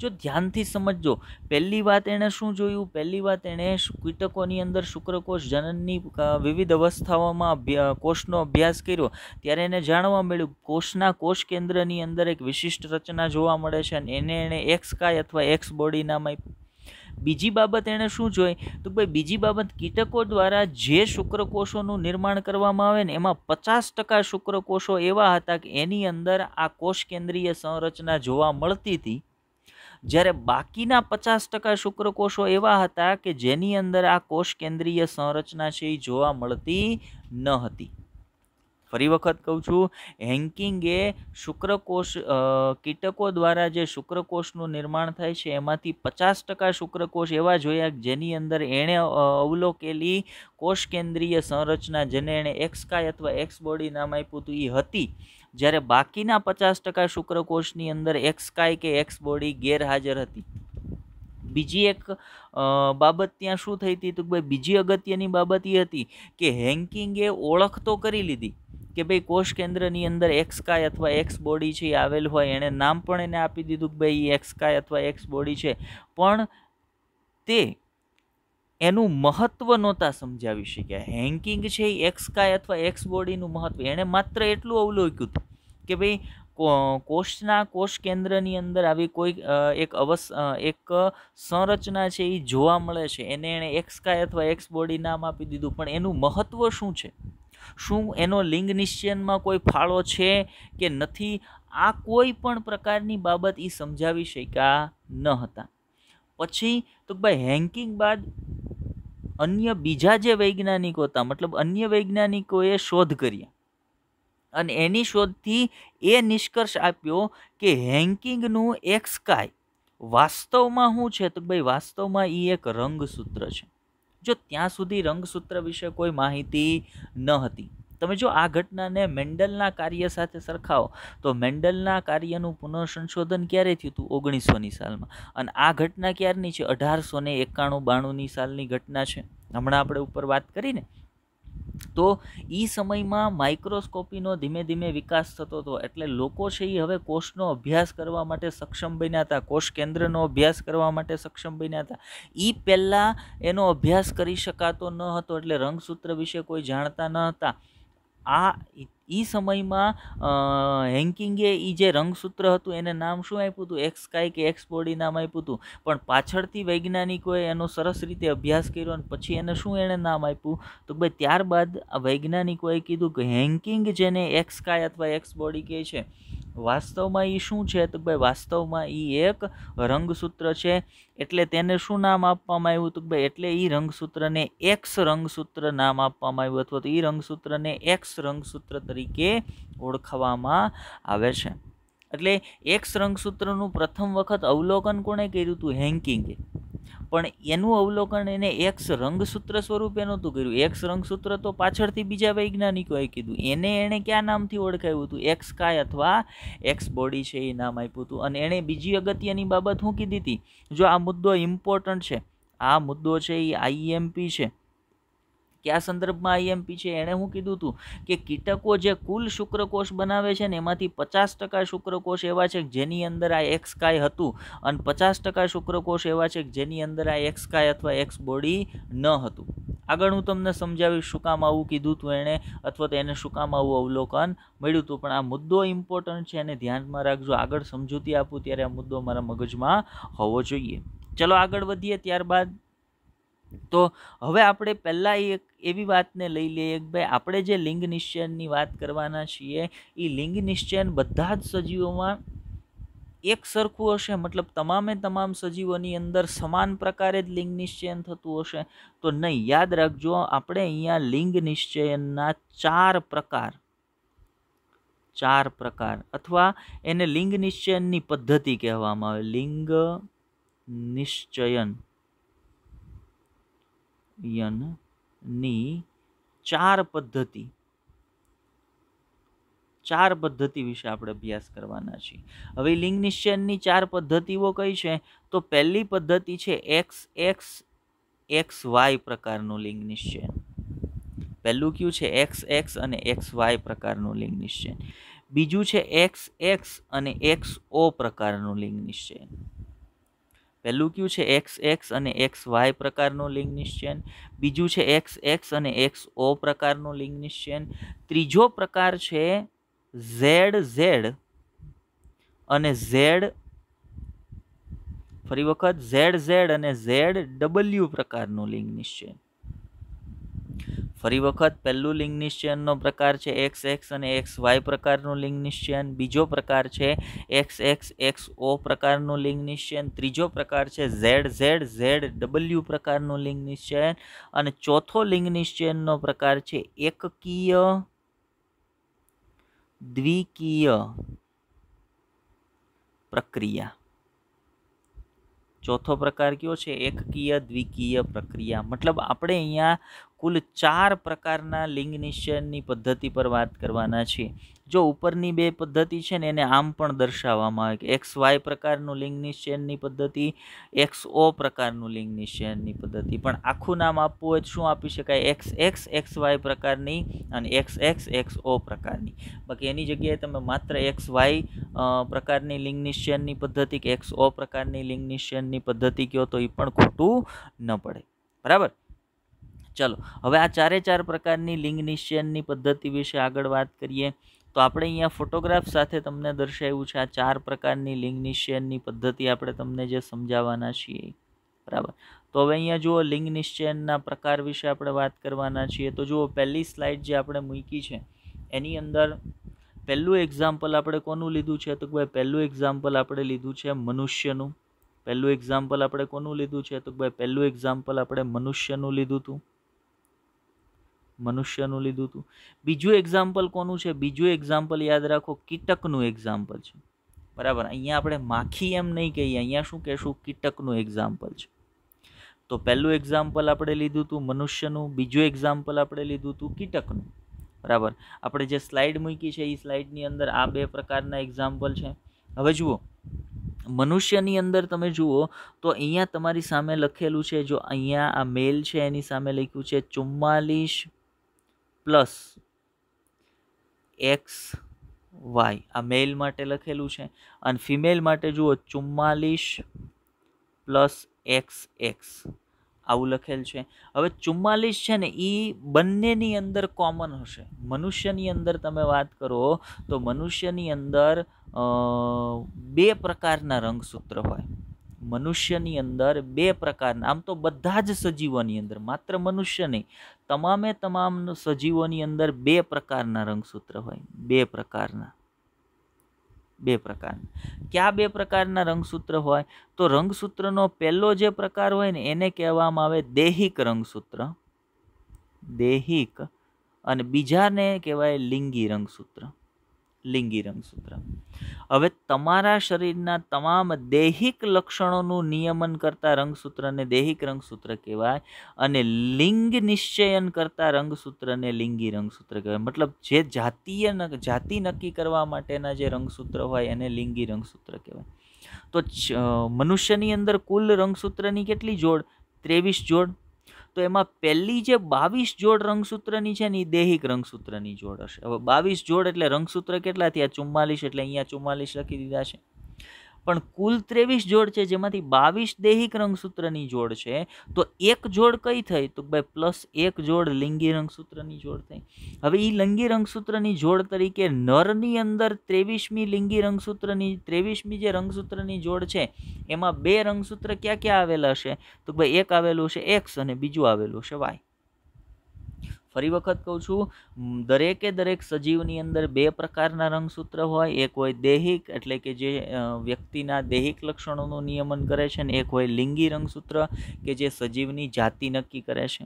જો ધ્યાનથી સમજજો પહેલી વાત એણે શું જોયું પહેલી વાત એણે કીટકોની અંદર શુક્રકોષ જનનની વિવિધ અવસ્થાઓમાં કોષનો અભ્યાસ કર્યો ત્યારે એને જાણવા મળ્યું કોષના કોષ કેન્દ્રની અંદર એક વિશિષ્ટ રચના જોવા મળે છે અને એને એણે એક્સ કાય અથવા એક્સ બોડી નામ આપ્યું બીજી બાબત એણે શું જોઈ તો ભાઈ બીજી બાબત કીટકો દ્વારા જે શુક્રકોષોનું નિર્માણ કરવામાં આવે ને એમાં પચાસ ટકા શુક્રકોષો એવા હતા કે એની અંદર આ કોષ કેન્દ્રીય સંરચના જોવા મળતી હતી જ્યારે બાકીના પચાસ ટકા શુક્રકોષો એવા હતા કે જેની અંદર આ કોષ કેન્દ્રીય સંરચના છે એ જોવા મળતી ન હતી ફરી વખત કહું છું હેન્કિંગે શુક્રકોષ કીટકો દ્વારા જે શુક્રકોષનું નિર્માણ થાય છે એમાંથી પચાસ ટકા શુક્રકોષ એવા જોયા જેની અંદર એણે અવલોકેલી કોષ કેન્દ્રીય સંરચના જેને એણે એક્સકાય અથવા એક્સ બોડી નામ આપ્યું હતું એ હતી જ્યારે બાકીના પચાસ ટકા શુક્રકોષની અંદર એક્સકાય કે એક્સ બોડી ગેરહાજર હતી બીજી એક બાબત ત્યાં શું થઈ હતી તો ભાઈ બીજી અગત્યની બાબત એ હતી કે હેન્કિંગે ઓળખ તો કરી લીધી કે ભાઈ કોષ કેન્દ્રની અંદર એક્સકાય અથવા એક્સ બોડી છે એ આવેલ હોય એણે નામ પણ એને આપી દીધું કે ભાઈ એ એક્સકાય અથવા એક્સ બોડી છે પણ તે એનું મહત્ત્વ નહોતા સમજાવી શક્યા હેન્કિંગ છે એ એક્સ કાય અથવા એક્સ બોડીનું મહત્ત્વ એણે માત્ર એટલું અવલોક્યું હતું કે ભાઈ કોષના કોષ કેન્દ્રની અંદર આવી કોઈ એક અવસ એક સંરચના છે એ જોવા મળે છે એને એણે એક્સ કાય અથવા એક્સ બોડી નામ આપી દીધું પણ એનું મહત્ત્વ શું છે શું એનો લિંગ નિશ્ચયનમાં કોઈ ફાળો છે કે નથી આ કોઈ પણ પ્રકારની બાબત એ સમજાવી શક્યા ન હતા પછી તો ભાઈ હેન્કિંગ બાદ અન્ય બીજા જે વૈજ્ઞાનિકો હતા મતલબ અન્ય વૈજ્ઞાનિકોએ શોધ કર્યા અને એની શોધથી એ નિષ્કર્ષ આપ્યો કે હેન્કિંગનું એક સ્કાય વાસ્તવમાં શું છે તો ભાઈ વાસ્તવમાં એ એક રંગસૂત્ર છે જો ત્યાં સુધી રંગસૂત્ર વિશે કોઈ માહિતી ન હતી તમે જો આ ઘટનાને મેન્ડલના કાર્ય સાથે સરખાવો તો મેન્ડલના કાર્યનું પુનઃસંશોધન ક્યારે થયું હતું ઓગણીસોની સાલમાં અને આ ઘટના ક્યારની છે અઢારસો ને એકાણું બાણુંની સાલની ઘટના છે હમણાં આપણે ઉપર વાત કરીને તો એ સમયમાં માઇક્રોસ્કોપીનો ધીમે ધીમે વિકાસ થતો હતો એટલે લોકો છે એ હવે કોષનો અભ્યાસ કરવા માટે સક્ષમ બન્યા હતા કોષ કેન્દ્રનો અભ્યાસ કરવા માટે સક્ષમ બન્યા હતા એ પહેલાં એનો અભ્યાસ કરી શકાતો ન હતો એટલે રંગસૂત્ર વિશે કોઈ જાણતા ન હતા આ એ સમયમાં હેન્કિંગે એ જે રંગસૂત્ર હતું એને નામ શું આપ્યું હતું એક્સ કાય કે એક્સ બોડી નામ આપ્યું હતું પણ પાછળથી વૈજ્ઞાનિકોએ એનો સરસ રીતે અભ્યાસ કર્યો અને પછી એને શું એણે નામ આપ્યું તો ભાઈ ત્યારબાદ વૈજ્ઞાનિકોએ કીધું કે હેન્કિંગ જેને એક્સ કાય અથવા એક્સ બોડી કહે છે વાસ્તવમાં એ શું છે તો ભાઈ વાસ્તવમાં એ એક રંગસૂત્ર છે એટલે તેને શું નામ આપવામાં આવ્યું તો ભાઈ એટલે એ રંગસૂત્રને એક્સ રંગસૂત્ર નામ આપવામાં આવ્યું અથવા તો એ રંગસૂત્રને એક્સ રંગસૂત્ર તરીકે ઓળખવામાં આવે છે એટલે એક્સ રંગસૂત્રનું પ્રથમ વખત અવલોકન કોણે કર્યું હતું હેન્કિંગે પણ એનું અવલોકન એને એક્સ રંગસૂત્ર સ્વરૂપે નહોતું કર્યું એક્સ રંગસૂત્ર તો પાછળથી બીજા વૈજ્ઞાનિકોએ કીધું એને એણે કયા નામથી ઓળખાયું હતું એક્સ કાય અથવા એક્સ બોડી છે એ નામ આપ્યું હતું અને એણે બીજી અગત્યની બાબત શું કીધી હતી જો આ મુદ્દો ઇમ્પોર્ટન્ટ છે આ મુદ્દો છે એ આઈએમપી છે કયા સંદર્ભમાં આઈએમપી છે એણે હું કીધું હતું કે કીટકો જે કુલ શુક્રકોષ બનાવે છે ને એમાંથી પચાસ ટકા શુક્રકોષ એવા છે જેની અંદર આ એક્સ કાય હતું અને પચાસ ટકા શુક્રકોષ એવા છે જેની અંદર આ એક્સ કાય અથવા એક્સ બોડી ન હતું આગળ હું તમને સમજાવીશ શું કામ આવું કીધું હતું એણે અથવા તો એને શું કામ આવું અવલોકન મળ્યું હતું પણ આ મુદ્દો ઇમ્પોર્ટન્ટ છે એને ધ્યાનમાં રાખજો આગળ સમજૂતી આપું ત્યારે આ મુદ્દો મારા મગજમાં હોવો જોઈએ ચલો આગળ વધીએ ત્યારબાદ તો હવે આપણે પહેલાં એક એવી વાતને લઈ લઈએ કે ભાઈ આપણે જે લિંગ નિશ્ચયનની વાત કરવાના છીએ એ લિંગ નિશ્ચયન બધા જ સજીવોમાં એક સરખું હશે મતલબ તમામે તમામ સજીવોની અંદર સમાન પ્રકારે જ લિંગ નિશ્ચયન થતું હશે તો નહીં યાદ રાખજો આપણે અહીંયા લિંગ નિશ્ચયનના ચાર પ્રકાર ચાર પ્રકાર અથવા એને લિંગ નિશ્ચયનની પદ્ધતિ કહેવામાં આવે લિંગ નિશ્ચયન યનની ચાર પદ્ધતિ ચાર પદ્ધતિ વિશે આપણે અભ્યાસ કરવાના છીએ હવે લિંગ નિશ્ચયનની ચાર પદ્ધતિઓ કઈ છે તો પહેલી પદ્ધતિ છે એક્સ એક્સ એક્સ વાય પ્રકારનું લિંગ નિશ્ચયન પહેલું કયું છે એક્સ એક્સ અને એક્સ વાય પ્રકારનું લિંગ નિશ્ચયન બીજું છે એક્સ એક્સ અને એક્સ ઓ પ્રકારનું લિંગ નિશ્ચયન પહેલું કયું છે એક્સ એક્સ અને એક્સ વાય પ્રકારનો લિંગ નિશ્ચયન બીજું છે એક્સ એક્સ અને એક્સ ઓ પ્રકારનો લિંગ નિશ્ચયન ત્રીજો પ્રકાર છે ઝેડ ઝેડ અને ઝેડ ફરી વખત ઝેડ ઝેડ અને ઝેડ ડબલ્યુ પ્રકારનું લિંગ નિશ્ચયન ફરી વખત પહેલું લિંગ નિશ્ચયનનો પ્રકાર છે એક્સ એક્સ અને એક્સ વાય પ્રકારનું લિંગ નિશ્ચયન બીજો પ્રકાર છે એક્સ એક્સ એક્સ ઓ પ્રકારનું લિંગ નિશ્ચયન ત્રીજો પ્રકાર છે ઝેડ ઝેડ ઝેડ ડબલ્યુ પ્રકારનું લિંગ નિશ્ચયન અને ચોથો લિંગ નિશ્ચયનનો પ્રકાર છે એકકીય દ્વિકીય પ્રક્રિયા ચોથો પ્રકાર કયો છે એકકીય દ્વિકીય પ્રક્રિયા મતલબ આપણે અહીંયા કુલ ચાર પ્રકારના લિંગ નિશ્ચયની પદ્ધતિ પર વાત કરવાના છીએ જો ઉપરની બે પદ્ધતિ છે ને એને આમ પણ દર્શાવવામાં આવે કે એક્સ વાય પ્રકારનું લિંગ નિશ્ચયની પદ્ધતિ એક્સ ઓ પ્રકારનું લિંગ નિશ્ચયની પદ્ધતિ પણ આખું નામ આપવું હોય શું આપી શકાય એક્સ એક્સ એક્સ વાય પ્રકારની અને એક્સ એક્સ એક્સ ઓ પ્રકારની બાકી એની જગ્યાએ તમે માત્ર એક્સ વાય પ્રકારની લિંગ નિશ્ચયની પદ્ધતિ કે એક્સ ઓ પ્રકારની લિંગ નિશ્ચયની પદ્ધતિ કહો તો એ પણ ખોટું ન પડે બરાબર ચાલો હવે આ ચારે ચાર પ્રકારની લિંગ નિશ્ચયનની પદ્ધતિ વિશે આગળ વાત કરીએ તો આપણે અહીંયા ફોટોગ્રાફ સાથે તમને દર્શાવ્યું છે આ ચાર પ્રકારની લિંગ નિશ્ચયનની પદ્ધતિ આપણે તમને જે સમજાવવાના છીએ બરાબર તો હવે અહીંયા જુઓ લિંગ નિશ્ચયનના પ્રકાર વિશે આપણે વાત કરવાના છીએ તો જુઓ પહેલી સ્લાઇડ જે આપણે મૂકી છે એની અંદર પહેલું એક્ઝામ્પલ આપણે કોનું લીધું છે તો ભાઈ પહેલું એક્ઝામ્પલ આપણે લીધું છે મનુષ્યનું પહેલું એક્ઝામ્પલ આપણે કોનું લીધું છે તો ભાઈ પહેલું એક્ઝામ્પલ આપણે મનુષ્યનું લીધું હતું મનુષ્યનું લીધું હતું બીજું એક્ઝામ્પલ કોનું છે બીજું એક્ઝામ્પલ યાદ રાખો કીટકનું એક્ઝામ્પલ છે બરાબર અહીંયા આપણે માખી એમ નહીં કહીએ અહીંયા શું કહેશું કીટકનું એક્ઝામ્પલ છે તો પહેલું એક્ઝામ્પલ આપણે લીધું હતું મનુષ્યનું બીજું એક્ઝામ્પલ આપણે લીધું હતું કીટકનું બરાબર આપણે જે સ્લાઇડ મૂકી છે એ સ્લાઇડની અંદર આ બે પ્રકારના એક્ઝામ્પલ છે હવે જુઓ મનુષ્યની અંદર તમે જુઓ તો અહીંયા તમારી સામે લખેલું છે જો અહીંયા આ મેલ છે એની સામે લખ્યું છે ચુમ્માલીસ પ્લસ એક્સ વાય આ મેલ માટે લખેલું છે અને ફિમેલ માટે જુઓ ચુમ્માલીસ પ્લસ એક્સ એક્સ આવું લખેલ છે હવે ચુમ્માલીસ છે ને એ બંનેની અંદર કોમન હશે મનુષ્યની અંદર તમે વાત કરો તો મનુષ્યની અંદર બે પ્રકારના રંગસૂત્ર હોય મનુષ્યની અંદર બે પ્રકારના આમ તો બધા જ સજીવોની અંદર માત્ર મનુષ્ય નહીં તમામે તમામ સજીવોની અંદર બે પ્રકારના રંગસૂત્ર હોય બે પ્રકારના બે પ્રકારના ક્યાં બે પ્રકારના રંગસૂત્ર હોય તો રંગસૂત્રનો પહેલો જે પ્રકાર હોય ને એને કહેવામાં આવે દૈહિક રંગસૂત્ર દૈહિક અને બીજાને કહેવાય લિંગી રંગસૂત્ર લિંગી રંગસૂત્ર હવે તમારા શરીરના તમામ દૈહિક લક્ષણોનું નિયમન કરતા રંગસૂત્રને દૈહિક રંગસૂત્ર કહેવાય અને લિંગ નિશ્ચયન કરતા રંગસૂત્રને લિંગી રંગસૂત્ર કહેવાય મતલબ જે જાતીય જાતિ નક્કી કરવા માટેના જે રંગસૂત્ર હોય એને લિંગી રંગસૂત્ર કહેવાય તો મનુષ્યની અંદર કુલ રંગસૂત્રની કેટલી જોડ ત્રેવીસ જોડ તો એમાં પહેલી જે બાવીસ જોડ રંગસૂત્રની છે ને એ દેહિક રંગસૂત્રની જોડ હશે હવે બાવીસ જોડ એટલે રંગસૂત્ર કેટલા થયા ચુમ્માલીસ એટલે અહીંયા ચુમ્માલીસ લખી દીધા છે પણ કુલ ત્રેવીસ જોડ છે જેમાંથી બાવીસ દૈહિક રંગસૂત્રની જોડ છે તો એક જોડ કઈ થઈ તો ભાઈ પ્લસ એક જોડ લિંગી રંગસૂત્રની જોડ થઈ હવે એ લિંગી રંગસૂત્રની જોડ તરીકે નરની અંદર ત્રેવીસમી લિંગી રંગસૂત્રની ત્રેવીસમી જે રંગસૂત્રની જોડ છે એમાં બે રંગસૂત્ર ક્યાં ક્યાં આવેલા છે તો ભાઈ એક આવેલું છે એક્સ અને બીજું આવેલું છે વાય ફરી વખત કહું છું દરેકે દરેક સજીવની અંદર બે પ્રકારના રંગસૂત્ર હોય એક હોય દૈહિક એટલે કે જે વ્યક્તિના દૈહિક લક્ષણોનું નિયમન કરે છે ને એક હોય લિંગી રંગસૂત્ર કે જે સજીવની જાતિ નક્કી કરે છે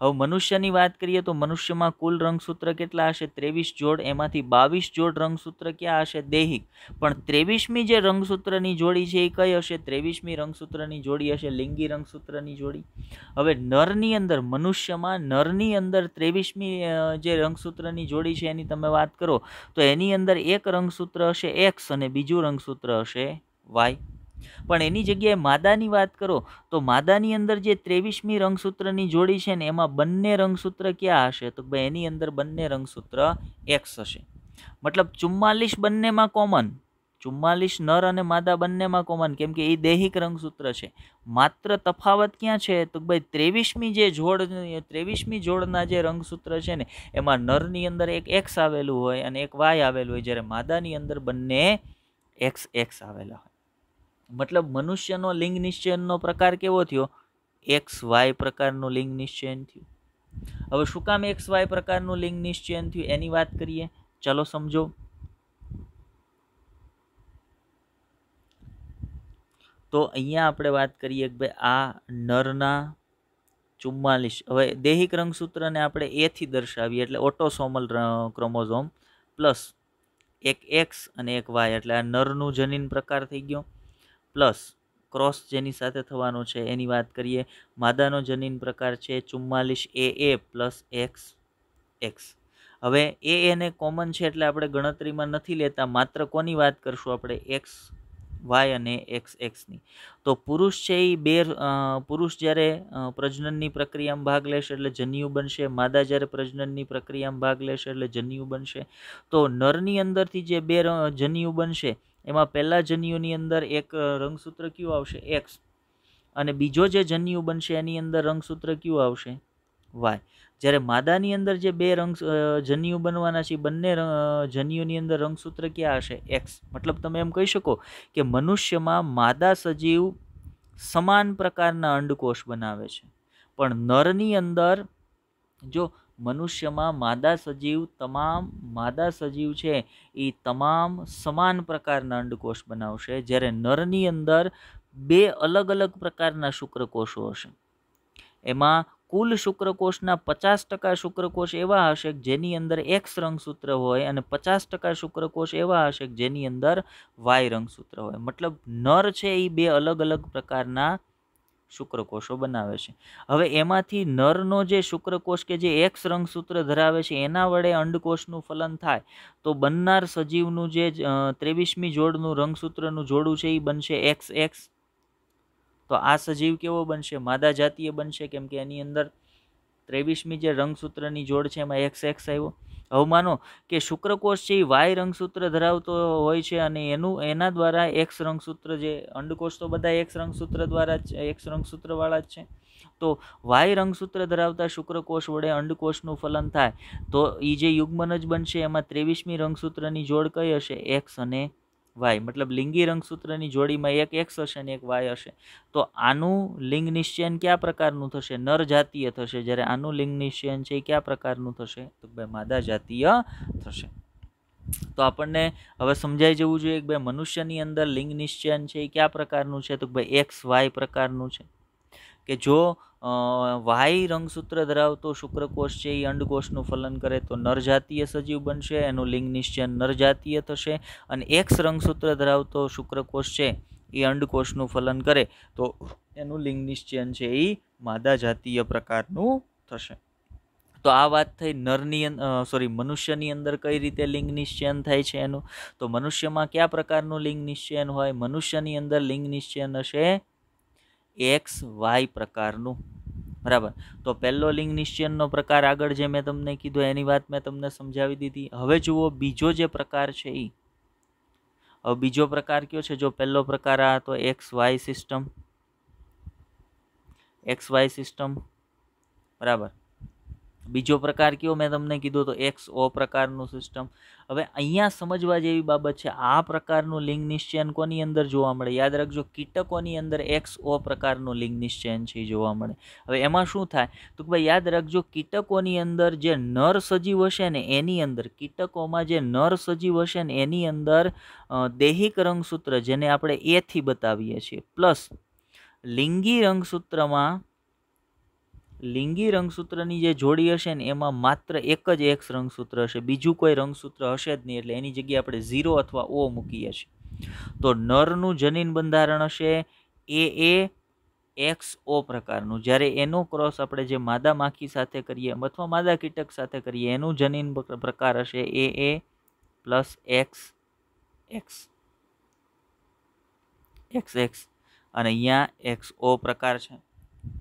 હવે મનુષ્યની વાત કરીએ તો મનુષ્યમાં કુલ રંગસૂત્ર કેટલા હશે ત્રેવીસ જોડ એમાંથી બાવીસ જોડ રંગસૂત્ર ક્યાં હશે દૈહિક પણ ત્રેવીસમી જે રંગસૂત્રની જોડી છે એ કઈ હશે ત્રેવીસમી રંગસૂત્રની જોડી હશે લિંગી રંગસૂત્રની જોડી હવે નરની અંદર મનુષ્યમાં નરની અંદર ત્રેવીસમી જે રંગસૂત્રની જોડી છે એની તમે વાત કરો તો એની અંદર એક રંગસૂત્ર હશે એક્સ અને બીજું રંગસૂત્ર હશે વાય પણ એની જગ્યાએ માદાની વાત કરો તો માદાની અંદર જે ત્રેવીસમી રંગસૂત્રની જોડી છે ને એમાં બંને રંગસૂત્ર ક્યાં હશે તો ભાઈ એની અંદર બંને રંગસૂત્ર એક્સ હશે મતલબ ચુમ્માલીસ બંનેમાં કોમન ચુમ્માલીસ નર અને માદા બંનેમાં કોમન કેમ કે એ દૈહિક રંગસૂત્ર છે માત્ર તફાવત ક્યાં છે તો ભાઈ ત્રેવીસમી જે જોડ ત્રેવીસમી જોડના જે રંગસૂત્ર છે ને એમાં નરની અંદર એક એક્સ આવેલું હોય અને એક વાય આવેલું હોય જ્યારે માદાની અંદર બંને એક્સ એક્સ આવેલા હોય મતલબ મનુષ્યનો લિંગ નિશ્ચયનો પ્રકાર કેવો થયો એક્સ વાય પ્રકારનું લિંગ નિશ્ચયન થયું હવે શું કામ એક્સ વાય પ્રકારનું લિંગ નિશ્ચયન થયું એની વાત કરીએ ચલો સમજો તો અહીંયા આપણે વાત કરીએ કે ભાઈ આ નરના ચુમ્માલીસ હવે દૈહિક રંગસૂત્રને આપણે એથી દર્શાવીએ એટલે ઓટોસોમલ ક્રોમોઝોમ પ્લસ એક એક્સ અને એક વાય એટલે આ નરનું જનીન પ્રકાર થઈ ગયો પ્લસ ક્રોસ જેની સાથે થવાનો છે એની વાત કરીએ માદાનો જનીન પ્રકાર છે ચુમ્માલીસ A A plus X X હવે એ એને કોમન છે એટલે આપણે ગણતરીમાં નથી લેતા માત્ર કોની વાત કરશું આપણે એક્સ વાય અને એક્સ એક્સની તો પુરુષ છે એ બે પુરુષ જ્યારે પ્રજનનની પ્રક્રિયામાં ભાગ લેશે એટલે જન્યુ બનશે માદા જ્યારે પ્રજનનની પ્રક્રિયામાં ભાગ લેશે એટલે જન્યુ બનશે તો નરની અંદરથી જે બે જન્યુ બનશે એમાં પહેલાં જન્યુની અંદર એક રંગસૂત્ર કયું આવશે એક્સ અને બીજો જે જન્યુ બનશે એની અંદર રંગસૂત્ર કયું આવશે વાય જ્યારે માદાની અંદર જે બે રંગ જન્યુ બનવાના છે બંને જન્યુની અંદર રંગસૂત્ર ક્યાં હશે એક્સ મતલબ તમે એમ કહી શકો કે મનુષ્યમાં માદા સજીવ સમાન પ્રકારના અંડકોષ બનાવે છે પણ નરની અંદર જો મનુષ્યમાં માદા સજીવ તમામ માદા સજીવ છે એ તમામ સમાન પ્રકારના અંડકોષ બનાવશે જ્યારે નરની અંદર બે અલગ અલગ પ્રકારના શુક્રકોષો હશે એમાં કુલ શુક્રકોષના પચાસ ટકા શુક્રકોષ એવા હશે જેની અંદર એક્સ રંગસૂત્ર હોય અને પચાસ ટકા શુક્રકોષ એવા હશે જેની અંદર વાય રંગસૂત્ર હોય મતલબ નર છે એ બે અલગ અલગ પ્રકારના શુક્રકોષો બનાવે છે હવે એમાંથી નરનો જે શુક્રકોષ કે જે એક્સ રંગસૂત્ર ધરાવે છે એના વડે અંડકોષનું ફલન થાય તો બનનાર સજીવનું જે ત્રેવીસમી જોડનું રંગસૂત્રનું જોડું છે એ બનશે એક્સ એક્સ તો આ સજીવ કેવો બનશે માદા જાતીય બનશે કેમ કે એની અંદર ત્રેવીસમી જે રંગસૂત્રની જોડ છે એમાં એક્સ એક્સ આવ્યો અવમાનો કે શુક્રકોષ છે એ વાય રંગસૂત્ર ધરાવતો હોય છે અને એનું એના દ્વારા એક્સ રંગસૂત્ર જે અંડકોષ તો બધા એક્સ રંગસૂત્ર દ્વારા જ એક્સ રંગસૂત્રવાળા જ છે તો વાય રંગસૂત્ર ધરાવતા શુક્રકોષ વડે અંડકોષનું ફલન થાય તો એ જે યુગ્મન જ બનશે એમાં ત્રેવીસમી રંગસૂત્રની જોડ કઈ હશે એક્સ અને વાય મતલબ લિંગી રંગસૂત્રની જોડીમાં એક એક્સ હશે ને એક વાય હશે તો આનું લિંગ નિશ્ચયન કયા પ્રકારનું થશે નર જાતીય થશે જ્યારે આનું લિંગ નિશ્ચયન છે એ કયા પ્રકારનું થશે તો ભાઈ માદા જાતીય થશે તો આપણને હવે સમજાઈ જવું જોઈએ કે ભાઈ મનુષ્યની અંદર લિંગ નિશ્ચયન છે એ કયા પ્રકારનું છે તો ભાઈ એક્સ વાય પ્રકારનું છે કે જો વાય રંગસૂત્ર ધરાવતો શુક્રકોષ છે એ અંડકોષનું ફલન કરે તો નરજાતીય સજીવ બનશે એનું લિંગ નિશ્ચય નરજાતીય થશે અને એક્સ રંગસૂત્ર ધરાવતો શુક્રકોષ છે એ અંડકોષનું ફલન કરે તો એનું લિંગ નિશ્ચયન છે એ માદા જાતીય પ્રકારનું થશે તો આ વાત થઈ નરની સોરી મનુષ્યની અંદર કઈ રીતે લિંગ નિશ્ચયન થાય છે એનું તો મનુષ્યમાં કયા પ્રકારનું લિંગ નિશ્ચયન હોય મનુષ્યની અંદર લિંગ નિશ્ચયન હશે એક્સ વાય પ્રકારનું બરાબર તો પહેલો લિંગ નિશ્ચયનો પ્રકાર આગળ જે મેં તમને કીધો એની વાત મેં તમને સમજાવી દીધી હવે જુઓ બીજો જે પ્રકાર છે એ હવે બીજો પ્રકાર કયો છે જો પહેલો પ્રકાર આ હતો X Y system X Y system બરાબર બીજો પ્રકાર કયો મેં તમને કીધો તો એક્સ ઓ પ્રકારનું સિસ્ટમ હવે અહીંયા સમજવા જેવી બાબત છે આ પ્રકારનું લિંગ નિશ્ચયન કોની અંદર જોવા મળે યાદ રાખજો કીટકોની અંદર એક્સ ઓ પ્રકારનું લિંગ નિશ્ચયન છે જોવા મળે હવે એમાં શું થાય તો કે ભાઈ યાદ રાખજો કીટકોની અંદર જે નર સજીવ હશે ને એની અંદર કીટકોમાં જે નર સજીવ હશે ને એની અંદર દૈહિક રંગસૂત્ર જેને આપણે એથી બતાવીએ છીએ પ્લસ લિંગી રંગસૂત્રમાં લિંગી રંગસૂત્રની જે જોડી હશે ને એમાં માત્ર એક જ એક્સ રંગસૂત્ર હશે બીજું કોઈ રંગસૂત્ર હશે જ નહીં એટલે એની જગ્યાએ આપણે ઝીરો અથવા ઓ મૂકીએ છીએ તો નરનું જનીન બંધારણ હશે એ એ એક્સ ઓ પ્રકારનું જ્યારે એનો ક્રોસ આપણે જે માદા માખી સાથે કરીએ અથવા માદા કીટક સાથે કરીએ એનું જનીન પ્રકાર હશે A A plus X X X X અને અહીંયા એક્સ ઓ પ્રકાર છે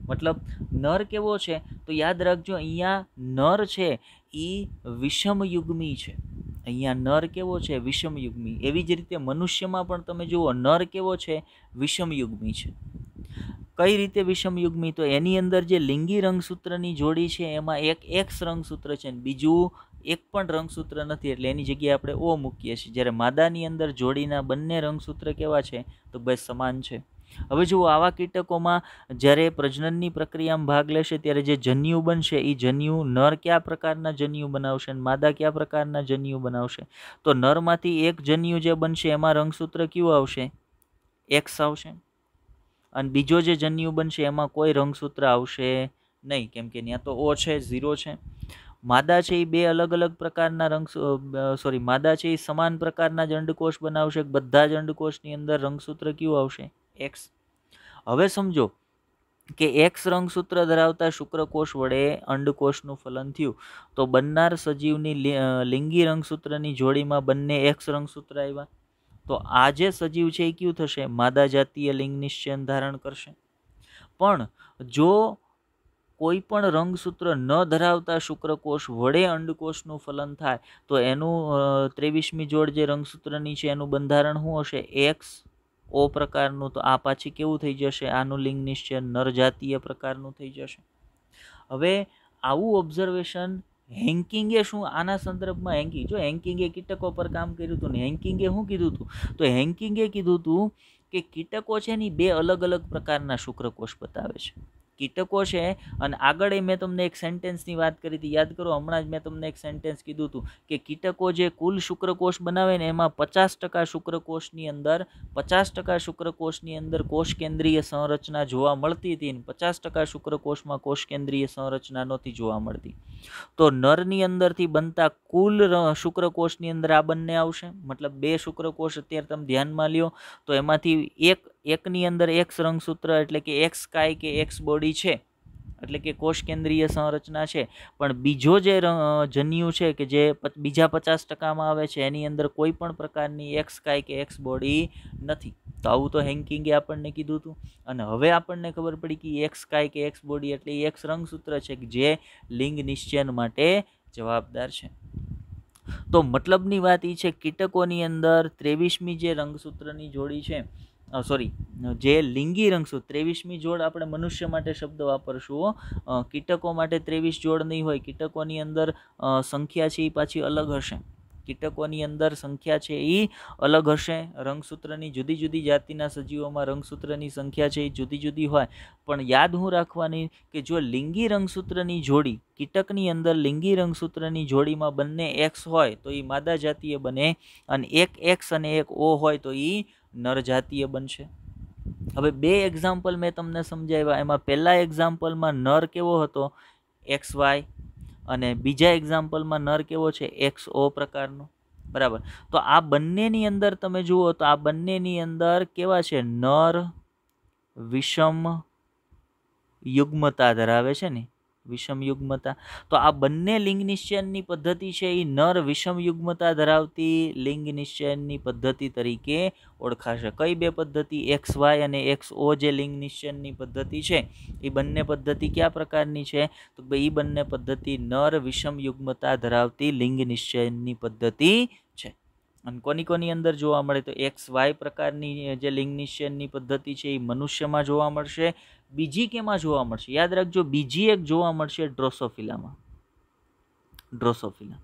મતલબ નર કેવો છે તો યાદ રાખજો અહીંયા નર છે એ વિષમયુગ્મી છે અહીંયા નર કેવો છે વિષમયુગ્મી એવી જ રીતે મનુષ્યમાં પણ તમે જુઓ નર કેવો છે વિષમયુગ્મી છે કઈ રીતે વિષમયુગ્મી તો એની અંદર જે લિંગી રંગસૂત્રની જોડી છે એમાં એક એક્સ રંગસૂત્ર છે ને બીજું એક પણ રંગસૂત્ર નથી એટલે એની જગ્યાએ આપણે ઓ મૂકીએ છીએ જ્યારે માદાની અંદર જોડીના બંને રંગસૂત્ર કેવા છે તો બે સમાન છે હવે જુઓ આવા કીટકોમાં જ્યારે પ્રજનનની પ્રક્રિયામાં ભાગ લેશે ત્યારે જે જન્યુ બનશે એ જન્યુ નર કયા પ્રકારના જન્યુ બનાવશે અને માદા કયા પ્રકારના જન્યુ બનાવશે તો નરમાંથી એક જન્યુ જે બનશે એમાં રંગસૂત્ર કયું આવશે એક્સ આવશે અને બીજો જે જન્યુ બનશે એમાં કોઈ રંગસૂત્ર આવશે નહીં કેમ કે ત્યાં તો ઓ છે ઝીરો છે માદા છે એ બે અલગ અલગ પ્રકારના રંગ સોરી માદા છે એ સમાન પ્રકારના જંડકોષ અંડકોષ બનાવશે બધા જંડકોષની અંદર રંગસૂત્ર કયું આવશે એક્સ હવે સમજો કે એક્સ રંગસૂત્ર ધરાવતા શુક્રકોષ વડે અંડકોષનું ફલન થયું તો બનનાર સજીવની લિંગી રંગસૂત્રની જોડીમાં બંને એક્સ રંગસૂત્ર આવ્યા તો આ જે સજીવ છે એ કયું થશે માદા જાતીય લિંગ નિશ્ચયન ધારણ કરશે પણ જો કોઈ પણ રંગસૂત્ર ન ધરાવતા શુક્રકોષ વડે અંડકોષનું ફલન થાય તો એનું ત્રેવીસમી જોડ જે રંગસૂત્રની છે એનું બંધારણ શું હશે એક્સ ઓ પ્રકારનું તો આ પાછી કેવું થઈ જશે આનું લિંગ નિશ્ચય નરજાતીય પ્રકારનું થઈ જશે હવે આવું ઓબ્ઝર્વેશન હેન્કિંગે શું આના સંદર્ભમાં હેન્કિંગ જો હેન્કિંગે કીટકો પર કામ કર્યું હતું ને હેન્કિંગે શું કીધું હતું તો હેન્કિંગે કીધું હતું કે કીટકો છે ને બે અલગ અલગ પ્રકારના શુક્રકોષ બતાવે છે કીટકો છે અને આગળ મેં તમને એક સેન્ટેન્સની વાત કરી હતી યાદ કરો હમણાં જ મેં તમને એક સેન્ટેન્સ કીધું હતું કે કીટકો જે કુલ શુક્રકોષ બનાવે ને એમાં પચાસ ટકા શુક્રકોષની અંદર પચાસ ટકા શુક્રકોષની અંદર કોષ કેન્દ્રીય સંરચના જોવા મળતી હતી ને પચાસ ટકા શુક્રકોષમાં કોષ કેન્દ્રીય સંરચના નહોતી જોવા મળતી તો નરની અંદરથી બનતા કુલ શુક્રકોષની અંદર આ બંને આવશે મતલબ બે શુક્રકોષ અત્યારે તમે ધ્યાનમાં લ્યો તો એમાંથી એક એકની અંદર એક્સ રંગસૂત્ર એટલે કે એક્સ કાય કે એક્સ બોડી છે એટલે કે કોષ કેન્દ્રીય સંરચના છે પણ બીજો જે જન્યુ છે કે જે બીજા પચાસ ટકામાં આવે છે એની અંદર કોઈ પણ પ્રકારની એક્સ કાય કે એક્સ બોડી નથી તો આવું તો હેન્કિંગે આપણને કીધું હતું અને હવે આપણને ખબર પડી કે એક્સ કાય કે એક્સ બોડી એટલે એક્સ રંગસૂત્ર છે કે જે લિંગ નિશ્ચયન માટે જવાબદાર છે તો મતલબની વાત એ છે કીટકોની અંદર ત્રેવીસમી જે રંગસૂત્રની જોડી છે સોરી જે લિંગી રંગસૂત્ર ત્રેવીસમી જોડ આપણે મનુષ્ય માટે શબ્દ વાપરશું કીટકો માટે ત્રેવીસ જોડ નહીં હોય કીટકોની અંદર સંખ્યા છે એ પાછી અલગ હશે કીટકોની અંદર સંખ્યા છે એ અલગ હશે રંગસૂત્રની જુદી જુદી જાતિના સજીવોમાં રંગસૂત્રની સંખ્યા છે એ જુદી જુદી હોય પણ યાદ હું રાખવાની કે જો લિંગી રંગસૂત્રની જોડી કીટકની અંદર લિંગી રંગસૂત્રની જોડીમાં બંને એક્સ હોય તો એ માદા જાતીય બને અને એક એક્સ અને એક ઓ હોય તો એ નરજાતીય બનશે હવે બે એક્ઝામ્પલ મેં તમને સમજાવ્યા એમાં પહેલાં એક્ઝામ્પલમાં નર કેવો હતો એક્સ વાય અને બીજા એક્ઝામ્પલમાં નર કેવો છે એક્સ ઓ પ્રકારનો બરાબર તો આ બંનેની અંદર તમે જુઓ તો આ બંનેની અંદર કેવા છે નર વિષમ યુગ્મતા ધરાવે છે ને વિષમયુગ્મતા તો આ બંને લિંગ નિશ્ચયનની પદ્ધતિ છે એ નર વિષમયુગ્મતા ધરાવતી લિંગ નિશ્ચયનની પદ્ધતિ તરીકે ઓળખાશે કઈ બે પદ્ધતિ એક્સ વાય અને એક્સ ઓ જે લિંગ નિશ્ચયનની પદ્ધતિ છે એ બંને પદ્ધતિ કયા પ્રકારની છે તો એ બંને પદ્ધતિ નર વિષમયુગ્મતા ધરાવતી લિંગ નિશ્ચયનની પદ્ધતિ છે અને કોની કોની અંદર જોવા મળે તો એક્સ વાય પ્રકારની જે લિંગ નિશ્ચયનની પદ્ધતિ છે એ મનુષ્યમાં જોવા મળશે બીજી કેમાં જોવા મળશે યાદ રાખજો બીજી એક જોવા મળશે ડ્રોસોફિલામાં ડ્રોસોફિલા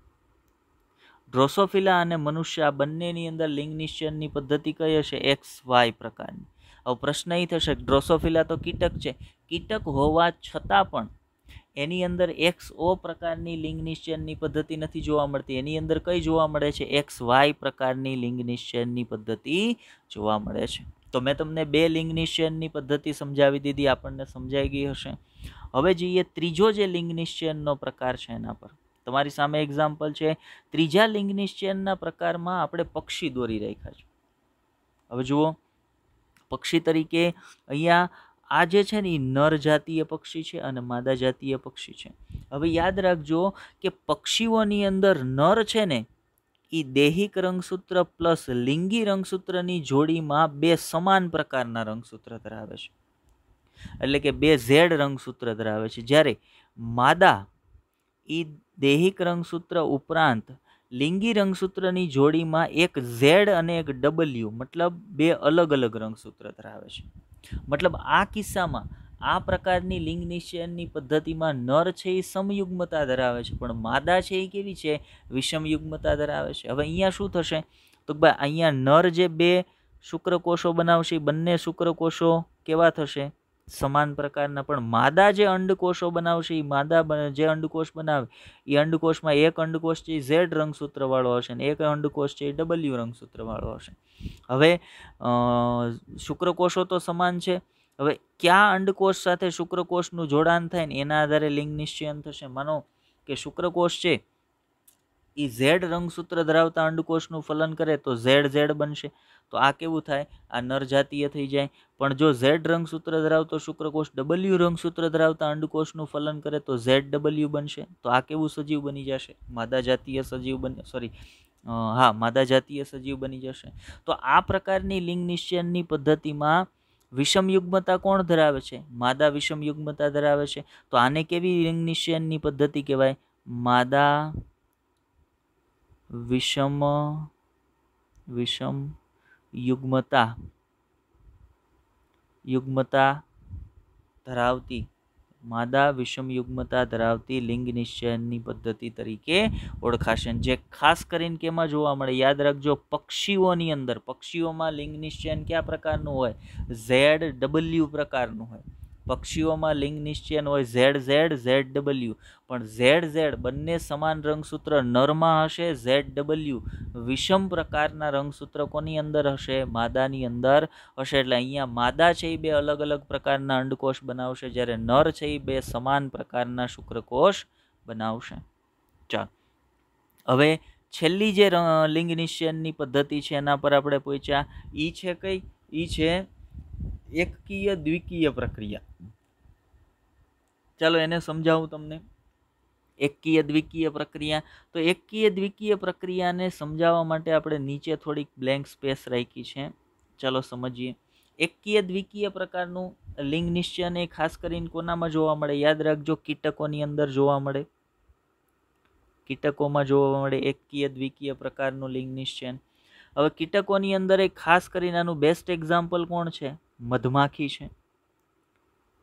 ડ્રોસોફિલા અને મનુષ્ય આ બંનેની અંદર લિંગ નિશ્ચયની પદ્ધતિ કઈ હશે એક્સ વાય પ્રકારની હવે પ્રશ્ન એ થશે ડ્રોસોફિલા તો કીટક છે કીટક હોવા છતાં પણ એની અંદર એક્સ ઓ પ્રકારની લિંગ નિશ્ચયની પદ્ધતિ નથી જોવા મળતી એની અંદર કઈ જોવા મળે છે એક્સ વાય પ્રકારની લિંગ નિશ્ચયની પદ્ધતિ જોવા મળે છે તો મેં તમને બે લિંગનિશિયનની પદ્ધતિ સમજાવી દીધી આપણને સમજાઈ ગઈ હશે હવે જઈએ ત્રીજો જે લિંગનિશિયનનો પ્રકાર છે એના પર તમારી સામે એક્ઝામ્પલ છે ત્રીજા લિંગનિશિયનના પ્રકારમાં આપણે પક્ષી દોરી રાખ્યા છે હવે જુઓ પક્ષી તરીકે અહીંયા આ જે છે ને એ નર જાતીય પક્ષી છે અને માદા જાતીય પક્ષી છે હવે યાદ રાખજો કે પક્ષીઓની અંદર નર છે ને એ દૈહિક રંગસૂત્ર પ્લસ લિંગી રંગસૂત્રની જોડીમાં બે સમાન પ્રકારના રંગસૂત્ર ધરાવે છે એટલે કે બે ઝેડ રંગસૂત્ર ધરાવે છે જ્યારે માદા એ દૈહિક રંગસૂત્ર ઉપરાંત લિંગી રંગસૂત્રની જોડીમાં એક ઝેડ અને એક ડબલ્યુ મતલબ બે અલગ અલગ રંગસૂત્ર ધરાવે છે મતલબ આ કિસ્સામાં આ પ્રકારની લિંગ નિશ્ચયની પદ્ધતિમાં નર છે એ સમયુગ્મતા ધરાવે છે પણ માદા છે એ કેવી છે વિષમયુગ્મતા ધરાવે છે હવે અહીંયા શું થશે તો ભાઈ અહીંયા નર જે બે શુક્રકોષો બનાવશે એ બંને શુક્રકોષો કેવા થશે સમાન પ્રકારના પણ માદા જે અંડકોષો બનાવશે એ માદા જે અંડકોષ બનાવે એ અંડકોષમાં એક અંડકોષ છે એ ઝેડ રંગસૂત્રવાળો હશે અને એક અંડકોષ છે એ ડબલ્યુ રંગસૂત્રવાળો હશે હવે શુક્રકોષો તો સમાન છે હવે ક્યાં અંડકોષ સાથે શુક્રકોષનું જોડાણ થાય ને એના આધારે લિંગ નિશ્ચયન થશે માનો કે શુક્રકોષ છે એ ઝેડ રંગસૂત્ર ધરાવતા અંડકોષનું ફલન કરે તો ઝેડ ઝેડ બનશે તો આ કેવું થાય આ નરજાતીય થઈ જાય પણ જો ઝેડ રંગસૂત્ર ધરાવતો શુક્રકોષ ડબલ્યુ રંગસૂત્ર ધરાવતા અંડકોષનું ફલન કરે તો ઝેડ ડબલ્યુ બનશે તો આ કેવું સજીવ બની જશે માદા જાતીય સજીવ બને સોરી હા માદા જાતીય સજીવ બની જશે તો આ પ્રકારની લિંગ નિશ્ચયનની પદ્ધતિમાં વિષમયુગ્મતા કોણ ધરાવે છે માદા વિષમ યુગ્મતા ધરાવે છે તો આને કેવી રિંગનિશિયનની પદ્ધતિ કહેવાય માદા વિષમ વિષમ યુગ્મતા યુગ્મતા ધરાવતી માદા વિષમયુગ્મતા ધરાવતી લિંગ નિશ્ચયનની પદ્ધતિ તરીકે ઓળખાશે જે ખાસ કરીને કેમાં જોવા મળે યાદ રાખજો પક્ષીઓની અંદર પક્ષીઓમાં લિંગ નિશ્ચયન કયા પ્રકારનું હોય ઝેડ ડબલ્યુ પ્રકારનું હોય પક્ષીઓમાં લિંગ નિશ્ચયન હોય ઝેડ ઝેડ ઝેડ ડબલ્યુ પણ ઝેડ ઝેડ બંને સમાન રંગસૂત્ર નરમાં હશે ઝેડ ડબલ્યુ વિષમ પ્રકારના રંગસૂત્ર કોની અંદર હશે માદાની અંદર હશે એટલે અહીંયા માદા છે એ બે અલગ અલગ પ્રકારના અંડકોષ બનાવશે જ્યારે નર છે એ બે સમાન પ્રકારના શુક્રકોષ બનાવશે ચાલ હવે છેલ્લી જે લિંગ નિશ્ચયનની પદ્ધતિ છે એના પર આપણે પહોંચ્યા એ છે કઈ એ છે એકકીય દ્વિકીય પ્રક્રિયા ચાલો એને સમજાવું તમને એકકીય દ્વિકીય પ્રક્રિયા તો એકકીય દ્વિકીય પ્રક્રિયાને સમજાવવા માટે આપણે નીચે થોડીક બ્લેન્ક સ્પેસ રાખી છે ચાલો સમજીએ એકકીય દ્વિકીય પ્રકારનું લિંગ નિશ્ચયને ખાસ કરીને કોનામાં જોવા મળે યાદ રાખજો કીટકોની અંદર જોવા મળે કીટકોમાં જોવા મળે એકકીય દ્વિકીય પ્રકારનું લિંગ નિશ્ચયન હવે કીટકોની અંદર એક ખાસ કરીને આનું બેસ્ટ એક્ઝામ્પલ કોણ છે મધમાખી છે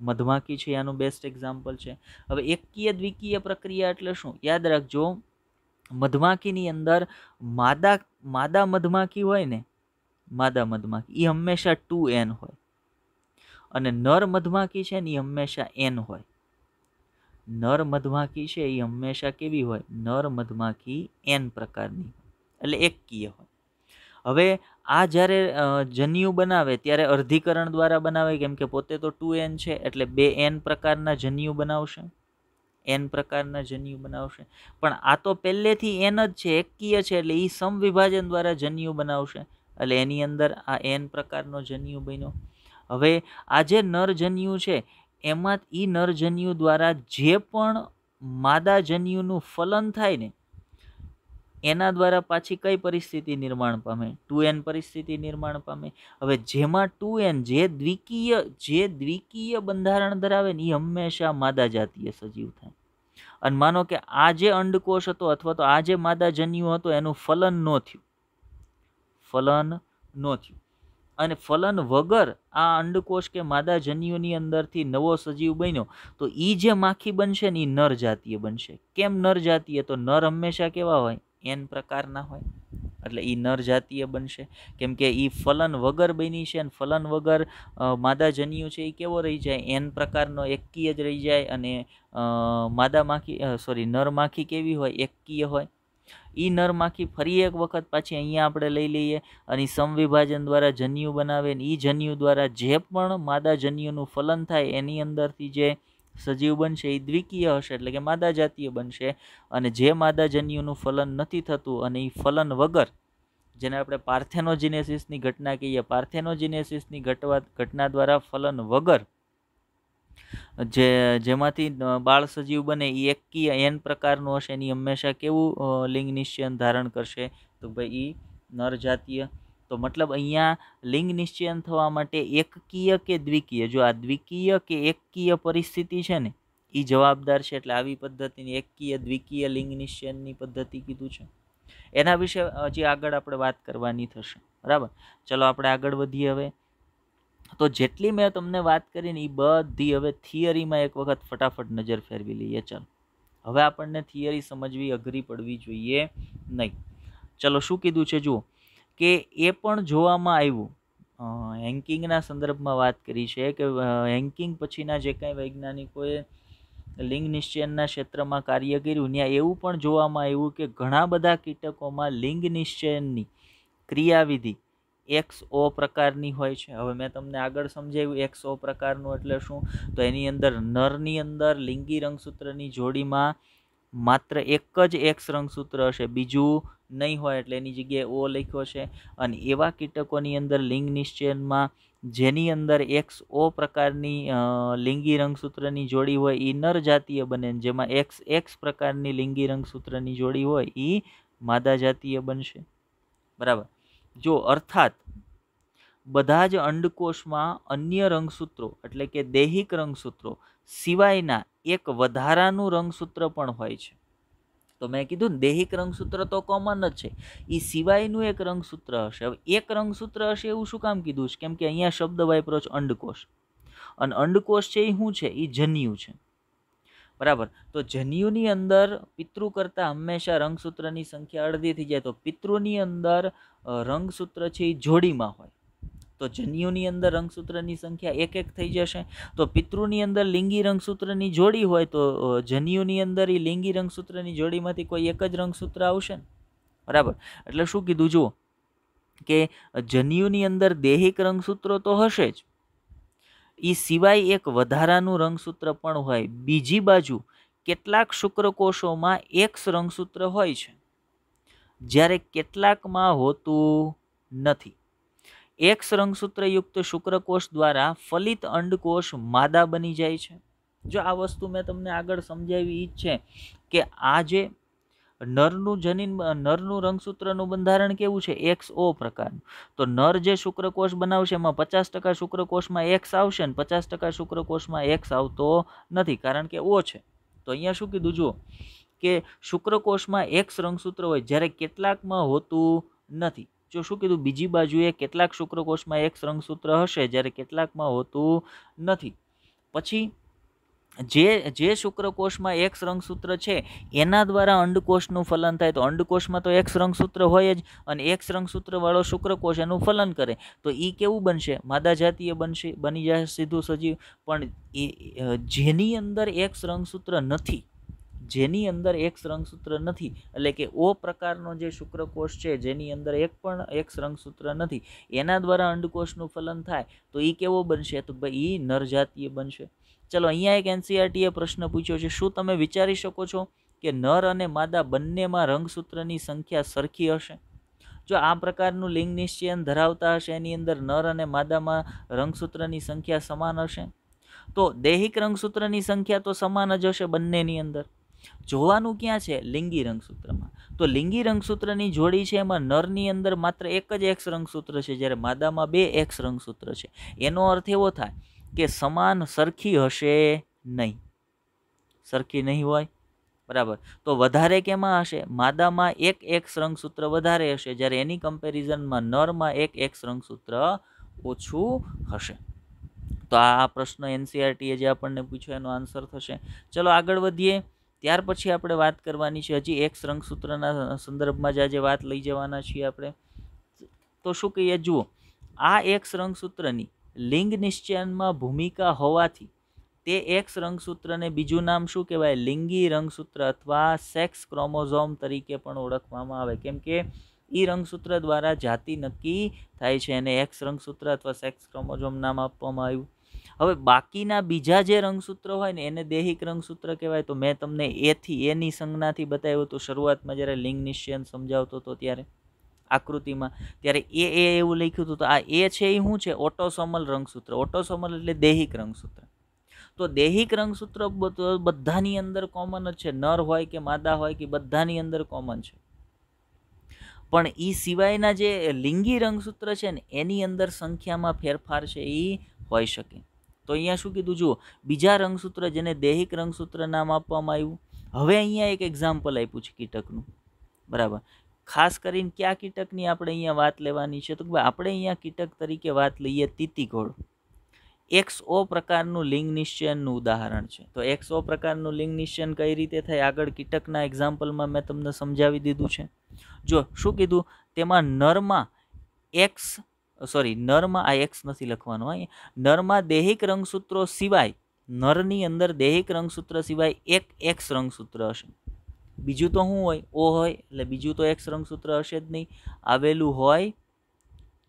મધમાખી છે આનું બેસ્ટ એક્ઝામ્પલ છે હવે એકકીય દ્વિકીય પ્રક્રિયા એટલે શું યાદ રાખજો મધમાખીની અંદર માદા માદા મધમાખી હોય ને માદા મધમાખી એ હંમેશા ટુ એન હોય અને નર મધમાખી છે ને એ હંમેશા એન હોય નર મધમાખી છે એ હંમેશા કેવી હોય નર મધમાખી એન પ્રકારની એટલે એકકીય હોય હવે આ જ્યારે જન્યુ બનાવે ત્યારે અર્ધીકરણ દ્વારા બનાવે કેમ કે પોતે તો ટુ એન છે એટલે બે એન પ્રકારના જન્યુ બનાવશે એન પ્રકારના જન્યુ બનાવશે પણ આ તો પહેલેથી એન જ છે એકકીય છે એટલે એ સમવિભાજન દ્વારા જન્યુ બનાવશે એટલે એની અંદર આ એન પ્રકારનો જન્યુ બન્યો હવે આ જે નરજન્યુ છે એમાં એ નરજન્યુ દ્વારા જે પણ માદા જન્યુનું ફલન થાય ને એના દ્વારા પાછી કઈ પરિસ્થિતિ નિર્માણ પામે ટુ એન પરિસ્થિતિ નિર્માણ પામે હવે જેમાં ટુ એન જે દ્વિકીય જે દ્વિકીય બંધારણ ધરાવે ને એ હંમેશા માદા જાતીય સજીવ થાય અને માનો કે આ જે અંડકોષ હતો અથવા તો આ જે માદા જન્યુ હતો એનું ફલન ન થયું ફલન ન થયું અને ફલન વગર આ અંડકોષ કે માદા જન્યુની અંદરથી નવો સજીવ બન્યો તો એ જે માખી બનશે ને એ નર જાતીય બનશે કેમ નર જાતીય તો નર હંમેશા કેવા હોય એન પ્રકારના હોય એટલે એ નર જાતીય બનશે કેમ કે એ ફલન વગર બની છે અને ફલન વગર માદા જન્યુ છે એ કેવો રહી જાય એન પ્રકારનો એકકીય જ રહી જાય અને માદા માખી સોરી નર માખી કેવી હોય એકકીય હોય એ નર માખી ફરી એક વખત પાછી અહીંયા આપણે લઈ લઈએ અને સમવિભાજન દ્વારા જન્યુ બનાવે ને એ જન્યુ દ્વારા જે પણ માદા જન્યુનું ફલન થાય એની અંદરથી જે સજીવ બનશે એ દ્વિકીય હશે એટલે કે માદા જાતીય બનશે અને જે માદાજન્યુનું ફલન નથી થતું અને એ ફલન વગર જેને આપણે પાર્થેનોજીનેસિસની ઘટના કહીએ પાર્થેનોજીનેસિસની ઘટવા ઘટના દ્વારા ફલન વગર જે જેમાંથી બાળ સજીવ બને એ એકકીય એન પ્રકારનું હશે એની હંમેશા કેવું લિંગ નિશ્ચયન ધારણ કરશે તો ભાઈ એ નરજાતીય તો મતલબ અહીંયા લિંગ નિશ્ચયન થવા માટે એકકીય કે દ્વિકીય જો આ દ્વિકીય કે એકકીય પરિસ્થિતિ છે ને એ જવાબદાર છે એટલે આવી પદ્ધતિની એકકીય દ્વિકીય લિંગ નિશ્ચયનની પદ્ધતિ કીધું છે એના વિશે હજી આગળ આપણે વાત કરવાની થશે બરાબર ચલો આપણે આગળ વધીએ હવે તો જેટલી મેં તમને વાત કરી ને એ બધી હવે થિયરીમાં એક વખત ફટાફટ નજર ફેરવી લઈએ ચાલો હવે આપણને થિયરી સમજવી અઘરી પડવી જોઈએ નહીં ચલો શું કીધું છે જુઓ કે એ પણ જોવામાં આવ્યું હેન્કિંગના સંદર્ભમાં વાત કરી છે કે હેન્કિંગ પછીના જે કાંઈ વૈજ્ઞાનિકોએ લિંગ નિશ્ચયનના ક્ષેત્રમાં કાર્ય કર્યું ત્યાં એવું પણ જોવામાં આવ્યું કે ઘણા બધા કીટકોમાં લિંગ નિશ્ચયનની ક્રિયાવિધિ એક્સ ઓ પ્રકારની હોય છે હવે મેં તમને આગળ સમજાવ્યું એક્સ ઓ પ્રકારનું એટલે શું તો એની અંદર નરની અંદર લિંગી રંગસૂત્રની જોડીમાં માત્ર એક જ એક્સ રંગસૂત્ર હશે બીજું નહીં હોય એટલે એની જગ્યાએ ઓ લખ્યો છે અને એવા કીટકોની અંદર લિંગ નિશ્ચયનમાં જેની અંદર એક્સ ઓ પ્રકારની લિંગી રંગસૂત્રની જોડી હોય એ નર જાતીય બને જેમાં એક્સ એક્સ પ્રકારની લિંગી રંગસૂત્રની જોડી હોય એ માદા જાતીય બનશે બરાબર જો અર્થાત બધા જ અંડકોષમાં અન્ય રંગસૂત્રો એટલે કે દૈહિક રંગસૂત્રો સિવાયના એક વધારાનું રંગસૂત્ર પણ હોય છે તો મેં કીધું દૈહિક રંગસૂત્ર તો કોમન જ છે એ સિવાયનું એક રંગસૂત્ર હશે હવે એક રંગસૂત્ર હશે એવું શું કામ કીધું છે કેમ કે અહીંયા શબ્દ વાપરો છે અંડકોશ અને અંડકોષ છે એ શું છે એ જન્યુ છે બરાબર તો જન્યુની અંદર પિતૃ કરતાં હંમેશા રંગસૂત્રની સંખ્યા અડધી થઈ જાય તો પિતૃની અંદર રંગસૂત્ર છે એ જોડીમાં હોય તો જન્યુની અંદર રંગસૂત્રની સંખ્યા એક એક થઈ જશે તો પિતૃની અંદર લિંગી રંગસૂત્રની જોડી હોય તો જન્યુની અંદર એ લિંગી રંગસૂત્રની જોડીમાંથી કોઈ એક જ રંગસૂત્ર આવશે ને બરાબર એટલે શું કીધું જુઓ કે જન્યુની અંદર દૈહિક રંગસૂત્રો તો હશે જ એ સિવાય એક વધારાનું રંગસૂત્ર પણ હોય બીજી બાજુ કેટલાક શુક્રકોષોમાં એક રંગસૂત્ર હોય છે જ્યારે કેટલાકમાં હોતું નથી એક્સ રંગસૂત્રયુક્ત શુક્રકોષ દ્વારા ફલિત અંડકોષ માદા બની જાય છે જો આ વસ્તુ મેં તમને આગળ સમજાવી જ છે કે આ જે નરનું જનીન નરનું રંગસૂત્રનું બંધારણ કેવું છે એક્સ ઓ પ્રકારનું તો નર જે શુક્રકોષ બનાવશે એમાં પચાસ ટકા શુક્રકોષમાં એક્સ આવશે ને પચાસ ટકા શુક્રકોષમાં એક્સ આવતો નથી કારણ કે ઓ છે તો અહીંયા શું કીધું જુઓ કે શુક્રકોષમાં એક્સ રંગસૂત્ર હોય જ્યારે કેટલાકમાં હોતું નથી જો શું કીધું બીજી બાજુએ કેટલાક શુક્રકોષમાં એક શ્રંગસૂત્ર હશે જ્યારે કેટલાકમાં હોતું નથી પછી જે જે શુક્રકોષમાં એક શ્રંગસૂત્ર છે એના દ્વારા અંડકોષનું ફલન થાય તો અંડકોષમાં તો એક શ્રંગસૂત્ર હોય જ અને એક શ્રંગસૂત્રવાળો શુક્રકોષ એનું ફલન કરે તો એ કેવું બનશે માદા જાતીય બનશે બની જાય સીધું સજીવ પણ એ જેની અંદર એક શ્રંગસૂત્ર નથી જેની અંદર એક્સ રંગસૂત્ર નથી એટલે કે ઓ પ્રકારનો જે શુક્રકોષ છે જેની અંદર એક પણ એક રંગસૂત્ર નથી એના દ્વારા અંડકોષનું ફલન થાય તો એ કેવો બનશે તો ભાઈ એ નરજાતીય બનશે ચલો અહીંયા એક એનસીઆરટીએ e પ્રશ્ન પૂછ્યો છે શું તમે વિચારી શકો છો કે નર અને માદા બંનેમાં રંગસૂત્રની સંખ્યા સરખી હશે જો આ પ્રકારનું લિંગ નિશ્ચયન ધરાવતા હશે એની અંદર નર અને માદામાં રંગસૂત્રની સંખ્યા સમાન હશે તો દૈહિક રંગસૂત્રની સંખ્યા તો સમાન જ હશે બંનેની અંદર જોવાનું ક્યાં છે લિંગી રંગસૂત્રમાં તો લિંગી રંગસૂત્રની જોડી છે એમાં નરની અંદર માત્ર એક જ એક્સ રંગસૂત્ર છે જ્યારે માદામાં બે એક્સ રંગસૂત્ર છે એનો અર્થ એવો થાય કે સમાન સરખી હશે નહીં સરખી નહીં હોય બરાબર તો વધારે કેમાં હશે માદામાં એક એક્સ રંગસૂત્ર વધારે હશે જ્યારે એની કમ્પેરિઝનમાં નરમાં એક એક્સ રંગસૂત્ર ઓછું હશે તો આ પ્રશ્ન એનસીઆરટીએ e જે આપણને પૂછ્યો એનો આન્સર થશે ચલો આગળ વધીએ ત્યાર પછી આપણે વાત કરવાની છે હજી એક રંગસૂત્રના સંદર્ભમાં જ આજે વાત લઈ જવાના છીએ આપણે તો શું કહીએ જુઓ આ એક્સ સૂત્રની લિંગ નિશ્ચયનમાં ભૂમિકા હોવાથી તે એક્સ રંગસૂત્રને બીજું નામ શું કહેવાય લિંગી રંગસૂત્ર અથવા સેક્સ ક્રોમોઝોમ તરીકે પણ ઓળખવામાં આવે કેમ કે એ રંગસૂત્ર દ્વારા જાતિ નક્કી થાય છે એને એક્સ રંગસૂત્ર અથવા સેક્સ ક્રોમોઝોમ નામ આપવામાં આવ્યું હવે બાકીના બીજા જે રંગસૂત્ર હોય ને એને દૈહિક રંગસૂત્ર કહેવાય તો મેં તમને એથી એની સંજ્ઞાથી બતાવ્યું હતું શરૂઆતમાં જ્યારે લિંગ નિશ્ચયન સમજાવતો હતો ત્યારે આકૃતિમાં ત્યારે એ એ એવું લખ્યું હતું તો આ એ છે એ શું છે ઓટોસોમલ રંગસૂત્ર ઓટોસોમલ એટલે દૈહિક રંગસૂત્ર તો દૈહિક રંગસૂત્ર બધાની અંદર કોમન જ છે નર હોય કે માદા હોય કે બધાની અંદર કોમન છે પણ એ સિવાયના જે લિંગી રંગસૂત્ર છે ને એની અંદર સંખ્યામાં ફેરફાર છે એ હોઈ શકે તો અહીંયા શું કીધું જુઓ બીજા રંગસૂત્ર જેને દૈહિક રંગસૂત્ર નામ આપવામાં આવ્યું હવે અહીંયા એક એક્ઝામ્પલ આપ્યું છે કીટકનું બરાબર ખાસ કરીને કયા કીટકની આપણે અહીંયા વાત લેવાની છે તો કે આપણે અહીંયા કીટક તરીકે વાત લઈએ તીતીઘોળ એક્સઓ પ્રકારનું લિંગ નિશ્ચયનનું ઉદાહરણ છે તો એક્સઓ પ્રકારનું લિંગ નિશ્ચયન કઈ રીતે થાય આગળ કીટકના એક્ઝામ્પલમાં મેં તમને સમજાવી દીધું છે જો શું કીધું તેમાં નરમાં એક્સ સોરી નરમાં આ એક્સ નથી લખવાનું અહીંયા નરમાં દૈહિક રંગસૂત્રો સિવાય નરની અંદર દૈહિક રંગસૂત્ર સિવાય એક એક્સ રંગસૂત્ર હશે બીજું તો શું હોય ઓ હોય એટલે બીજું તો એક્સ રંગસૂત્ર હશે જ નહીં આવેલું હોય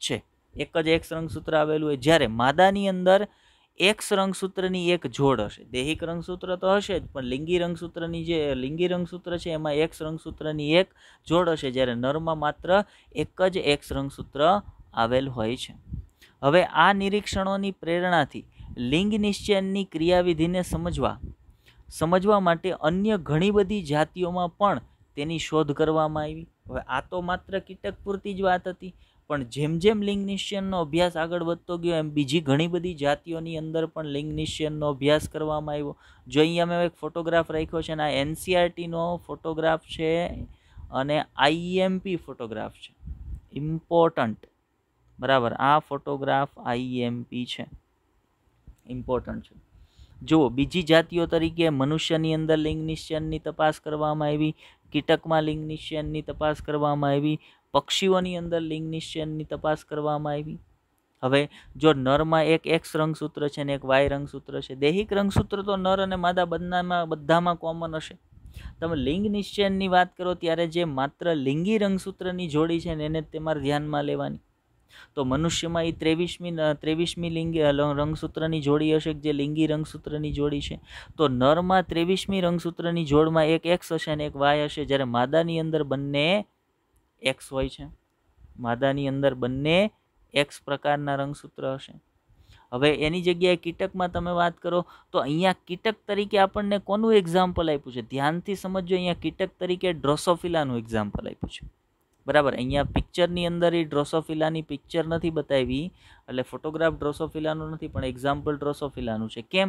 છે એક જ એક્સ રંગસૂત્ર આવેલું હોય જ્યારે માદાની અંદર એક્સ રંગસૂત્રની એક જોડ હશે દૈહિક રંગસૂત્ર તો હશે જ પણ લિંગી રંગસૂત્રની જે લિંગી રંગસૂત્ર છે એમાં એક્સ રંગસૂત્રની એક જોડ હશે જ્યારે નરમાં માત્ર એક જ એક્સ રંગસૂત્ર આવેલ હોય છે હવે આ નિરીક્ષણોની પ્રેરણાથી લિંગ નિશ્ચયની ક્રિયાવિધિને સમજવા સમજવા માટે અન્ય ઘણી બધી જાતિઓમાં પણ તેની શોધ કરવામાં આવી હવે આ તો માત્ર કીટક પૂરતી જ વાત હતી પણ જેમ જેમ લિંગ નિશ્ચયનો અભ્યાસ આગળ વધતો ગયો એમ બીજી ઘણી બધી જાતિઓની અંદર પણ લિંગ નિશ્ચયનો અભ્યાસ કરવામાં આવ્યો જો અહીંયા મેં એક ફોટોગ્રાફ રાખ્યો છે અને આ એનસીઆરટીનો ફોટોગ્રાફ છે અને આઈએમપી ફોટોગ્રાફ છે ઇમ્પોર્ટન્ટ બરાબર આ ફોટોગ્રાફ આઈએમપી છે ઇમ્પોર્ટન્ટ છે જુઓ બીજી જાતિઓ તરીકે મનુષ્યની અંદર લિંગ નિશ્ચયની તપાસ કરવામાં આવી કીટકમાં લિંગ નિશ્ચયની તપાસ કરવામાં આવી પક્ષીઓની અંદર લિંગ નિશ્ચયની તપાસ કરવામાં આવી હવે જો નરમાં એક એક્સ રંગસૂત્ર છે ને એક વાય રંગસૂત્ર છે દૈહિક રંગસૂત્ર તો નર અને માદા બંધામાં બધામાં કોમન હશે તમે લિંગ નિશ્ચયની વાત કરો ત્યારે જે માત્ર લિંગી રંગસૂત્રની જોડી છે ને એને તમારે ધ્યાનમાં લેવાની તો મનુષ્યમાં એ ત્રેવીસમી ત્રેવીસમી લિંગી રંગસૂત્રની જોડી હશે જે લિંગી રંગસૂત્રની જોડી છે તો નરમાં ત્રેવીસમી રંગસૂત્રની જોડમાં એક એક્સ હશે અને એક વાય હશે જ્યારે માદાની અંદર બંને એક્સ હોય છે માદાની અંદર બંને એક્સ પ્રકારના રંગસૂત્ર હશે હવે એની જગ્યાએ કીટકમાં તમે વાત કરો તો અહીંયા કીટક તરીકે આપણને કોનું એક્ઝામ્પલ આપ્યું છે ધ્યાનથી સમજો અહીંયા કીટક તરીકે ડ્રોસોફિલાનું એક્ઝામ્પલ આપ્યું છે બરાબર અહીંયા પિક્ચરની અંદર એ ડ્રોસોફિલાની પિક્ચર નથી બતાવી એટલે ફોટોગ્રાફ ડ્રોસોફિલાનું નથી પણ એક્ઝામ્પલ ડ્રોસોફિલાનું છે કેમ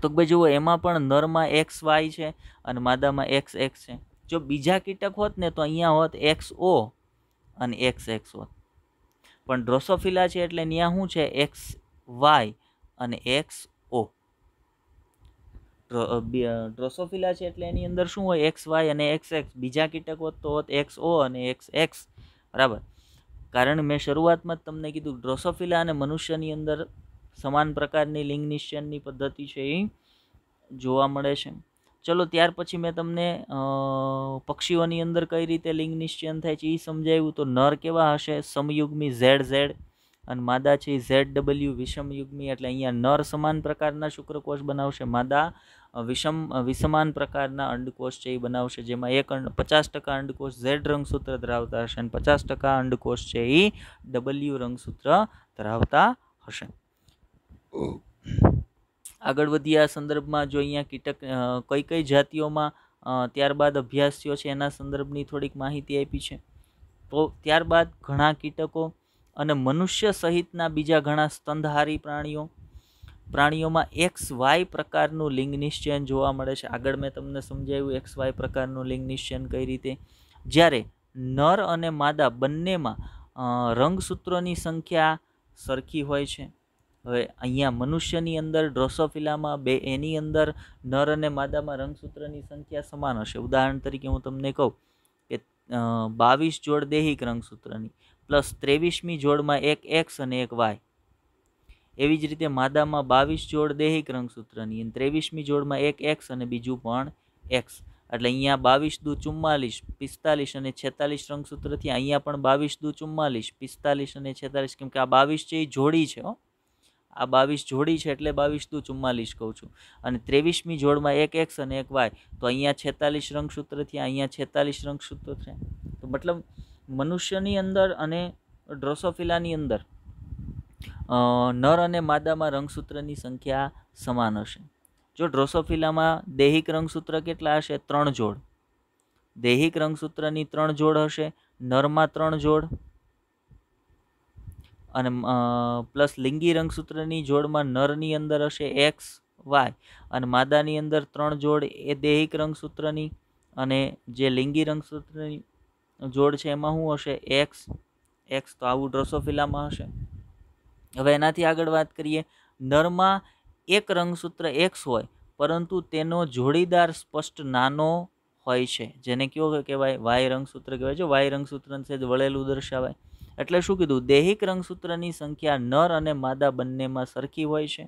તો ભાઈ જુઓ એમાં પણ નરમાં એક્સ વાય છે અને માદામાં એક્સ એક્સ છે જો બીજા કીટક હોત ને તો અહીંયા હોત એક્સ ઓ અને એક્સ એક્સ હોત પણ ડ્રોસોફિલા છે એટલે ત્યાં શું છે એક્સ વાય અને એક્સ ડ્રોસોફિલા છે એટલે એની અંદર શું હોય એક્સ વાય અને એક્સ એક્સ બીજા કીટક હોત તો હોત એક્સ ઓ અને એક્સ એક્સ બરાબર કારણ મેં શરૂઆતમાં જ તમને કીધું ડ્રોસોફિલા અને મનુષ્યની અંદર સમાન પ્રકારની લિંગ નિશ્ચયની પદ્ધતિ છે એ જોવા મળે છે ચલો ત્યાર પછી મેં તમને પક્ષીઓની અંદર કઈ રીતે લિંગ નિશ્ચયન થાય છે એ સમજાવ્યું તો નર કેવા હશે સમયુગમી ઝેડ ઝેડ અને માદા છે ઝેડ ડબલ્યુ વિષમયુગમી એટલે અહીંયા નર સમાન પ્રકારના શુક્રકોષ બનાવશે માદા વિષમ વિસમાન પ્રકારના અંડકોષ છે એ બનાવશે જેમાં એક અંડ પચાસ ટકા અંડકોષ ઝેડ રંગસૂત્ર ધરાવતા હશે અને પચાસ ટકા અંડકોષ છે એ ડબલ્યુ રંગસૂત્ર ધરાવતા હશે આગળ વધીએ આ સંદર્ભમાં જો અહીંયા કીટક કઈ કઈ જાતિઓમાં ત્યારબાદ અભ્યાસીઓ છે એના સંદર્ભની થોડીક માહિતી આપી છે તો ત્યારબાદ ઘણા કીટકો અને મનુષ્ય સહિતના બીજા ઘણા સ્તંધહારી પ્રાણીઓ પ્રાણીઓમાં એક્સ વાય પ્રકારનું લિંગ નિશ્ચયન જોવા મળે છે આગળ મેં તમને સમજાવ્યું એક્સ વાય પ્રકારનું લિંગ નિશ્ચયન કઈ રીતે જ્યારે નર અને માદા બંનેમાં રંગસૂત્રોની સંખ્યા સરખી હોય છે હવે અહીંયા મનુષ્યની અંદર ડ્રોસોફિલામાં બે એની અંદર નર અને માદામાં રંગસૂત્રની સંખ્યા સમાન હશે ઉદાહરણ તરીકે હું તમને કહું કે બાવીસ જોડ દૈહિક રંગસૂત્રની પ્લસ ત્રેવીસમી જોડમાં એક એક્સ અને એક વાય એવી જ રીતે માદામાં બાવીસ જોડ દૈહિક રંગસૂત્રની અને ત્રેવીસમી જોડમાં એક એક્સ અને બીજું પણ એક્સ એટલે અહીંયા બાવીસ દુ ચુમ્માલીસ પિસ્તાલીસ અને છેતાલીસ રંગસૂત્રથી અહીંયા પણ બાવીસ દુ ચુમ્માલીસ પિસ્તાલીસ અને છેતાલીસ કેમ કે આ બાવીસ છે એ જોડી છે હો આ બાવીસ જોડી છે એટલે બાવીસ દુ ચુમ્માલીસ કહું છું અને ત્રેવીસમી જોડમાં એક એક્સ અને એક વાય તો અહીંયા છેતાલીસ રંગસૂત્રથી અહીંયા છેતાલીસ રંગસૂત્ર છે તો મતલબ મનુષ્યની અંદર અને ડ્રોસોફિલાની અંદર નર અને માદામાં રંગસૂત્રની સંખ્યા સમાન હશે જો ડ્રોસોફિલામાં દૈહિક રંગસૂત્ર કેટલા હશે ત્રણ જોડ દૈહિક રંગસૂત્રની ત્રણ જોડ હશે નરમાં ત્રણ જોડ અને પ્લસ લિંગી રંગસૂત્રની જોડમાં નરની અંદર હશે એક્સ વાય અને માદાની અંદર ત્રણ જોડ એ દૈહિક રંગસૂત્રની અને જે લિંગી રંગસૂત્રની જોડ છે એમાં શું હશે એક્સ એક્સ તો આવું ડ્રોસોફિલામાં હશે હવે એનાથી આગળ વાત કરીએ નરમાં એક રંગસૂત્ર એક્સ હોય પરંતુ તેનો જોડીદાર સ્પષ્ટ નાનો હોય છે જેને કેવો કહેવાય વાય રંગસૂત્ર કહેવાય છે વાય રંગસૂત્ર છે વળેલું દર્શાવાય એટલે શું કીધું દૈહિક રંગસૂત્રની સંખ્યા નર અને માદા બંનેમાં સરખી હોય છે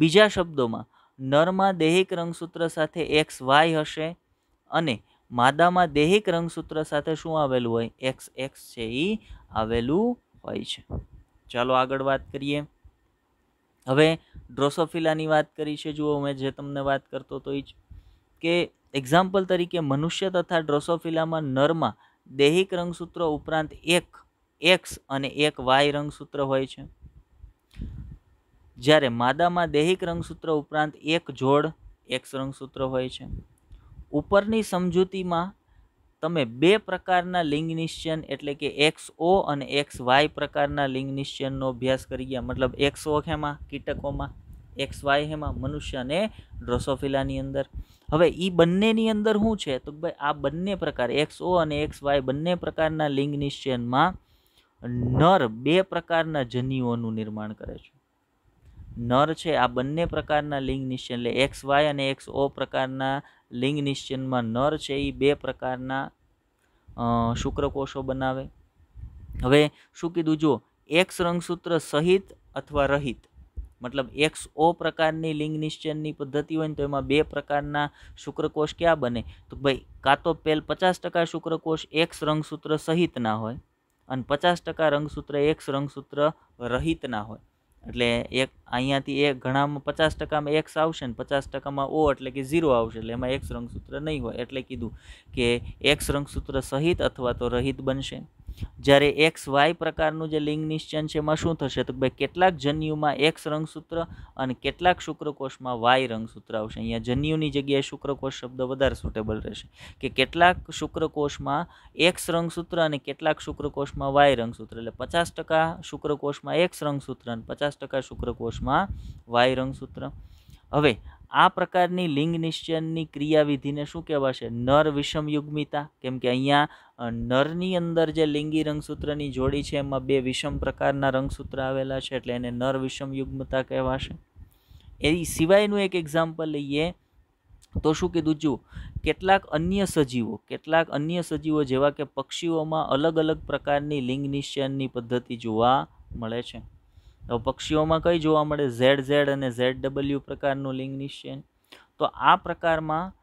બીજા શબ્દોમાં નરમાં દૈહિક રંગસૂત્ર સાથે એક્સ વાય હશે અને માદામાં દૈહિક રંગસૂત્ર સાથે શું આવેલું હોય એક્સ એક્સ છે એ આવેલું હોય છે ચાલો આગળ વાત કરીએ હવે ડ્રોસોફિલાની વાત કરી છે જુઓ મેં જે તમને વાત કરતો તો એ જ કે એક્ઝામ્પલ તરીકે મનુષ્ય તથા ડ્રોસોફિલામાં નરમાં દૈહિક રંગસૂત્રો ઉપરાંત એક એક્સ અને એક વાય રંગસૂત્ર હોય છે જ્યારે માદામાં દૈહિક રંગસૂત્ર ઉપરાંત એક જોડ એક્સ રંગસૂત્ર હોય છે ઉપરની સમજૂતીમાં તમે બે પ્રકારના લિંગ એટલે કે એક્સ ઓ અને એક્સ વાય પ્રકારના લિંગ અભ્યાસ કરી ગયા મતલબ એક્સ ઓ હેમાં કીટકોમાં એક્સ વાય હેમાં મનુષ્ય અને ડ્રોસોફિલાની અંદર હવે એ બંનેની અંદર શું છે તો ભાઈ આ બંને પ્રકાર એક્સ ઓ અને એક્સ વાય બંને પ્રકારના લિંગ નર બે પ્રકારના જનીઓનું નિર્માણ કરે છે નર છે આ બંને પ્રકારના લિંગ નિશ્ચયન એટલે એક્સ વાય અને એક્સ ઓ પ્રકારના લિંગ નિશ્ચયનમાં નર છે એ બે પ્રકારના શુક્રકોષો બનાવે હવે શું કીધું જુઓ એક્સ રંગસૂત્ર સહિત અથવા રહિત મતલબ એક્સ ઓ પ્રકારની લિંગ નિશ્ચયનની પદ્ધતિ હોય ને તો એમાં બે પ્રકારના શુક્રકોષ ક્યાં બને તો ભાઈ કાં તો પેલ પચાસ ટકા શુક્રકોષ એક્સ રંગસૂત્ર સહિતના હોય અને પચાસ ટકા રંગસૂત્ર એક્સ રંગસૂત્ર રહિતના હોય એટલે એક અહીંયાથી એ ઘણામાં પચાસ ટકામાં એક્સ આવશે ને પચાસ ટકામાં ઓ એટલે કે ઝીરો આવશે એટલે એમાં એક્સ રંગસૂત્ર નહીં હોય એટલે કીધું કે એક્સ રંગસૂત્ર સહિત અથવા તો રહિત બનશે જ્યારે એક્સ વાય પ્રકારનું જે લિંગ નિશ્ચન છે એમાં શું થશે તો ભાઈ કેટલાક જન્યુમાં એક્સ રંગસૂત્ર અને કેટલાક શુક્રકોષમાં વાય રંગસૂત્ર આવશે અહીંયા જન્યુની જગ્યાએ શુક્રકોષ શબ્દ વધારે સુટેબલ રહેશે કે કેટલાક શુક્રકોષમાં એક્સ રંગસૂત્ર અને કેટલાક શુક્રકોષમાં વાય રંગસૂત્ર એટલે પચાસ ટકા શુક્રકોષમાં એક્સ રંગસૂત્ર અને પચાસ ટકા શુક્રકોષમાં વાય રંગસૂત્ર હવે આ પ્રકારની લિંગ નિશ્ચયની ક્રિયાવિધિને શું કહેવાશે નર વિષમયુગ્મિતા કેમ કે અહીંયા નરની અંદર જે લિંગી રંગસૂત્રની જોડી છે એમાં બે વિષમ પ્રકારના રંગસૂત્ર આવેલા છે એટલે એને નર વિષમયુગ્મતા કહેવાશે એ સિવાયનું એક એક્ઝામ્પલ લઈએ તો શું કીધું જો કેટલાક અન્ય સજીવો કેટલાક અન્ય સજીવો જેવા કે પક્ષીઓમાં અલગ અલગ પ્રકારની લિંગ નિશ્ચયની પદ્ધતિ જોવા મળે છે તો પક્ષીઓમાં કઈ જોવા મળે ઝેડ ઝેડ અને ઝેડ ડબલ્યુ પ્રકારનું લિંગ નિશ્ચયન તો આ પ્રકારમાં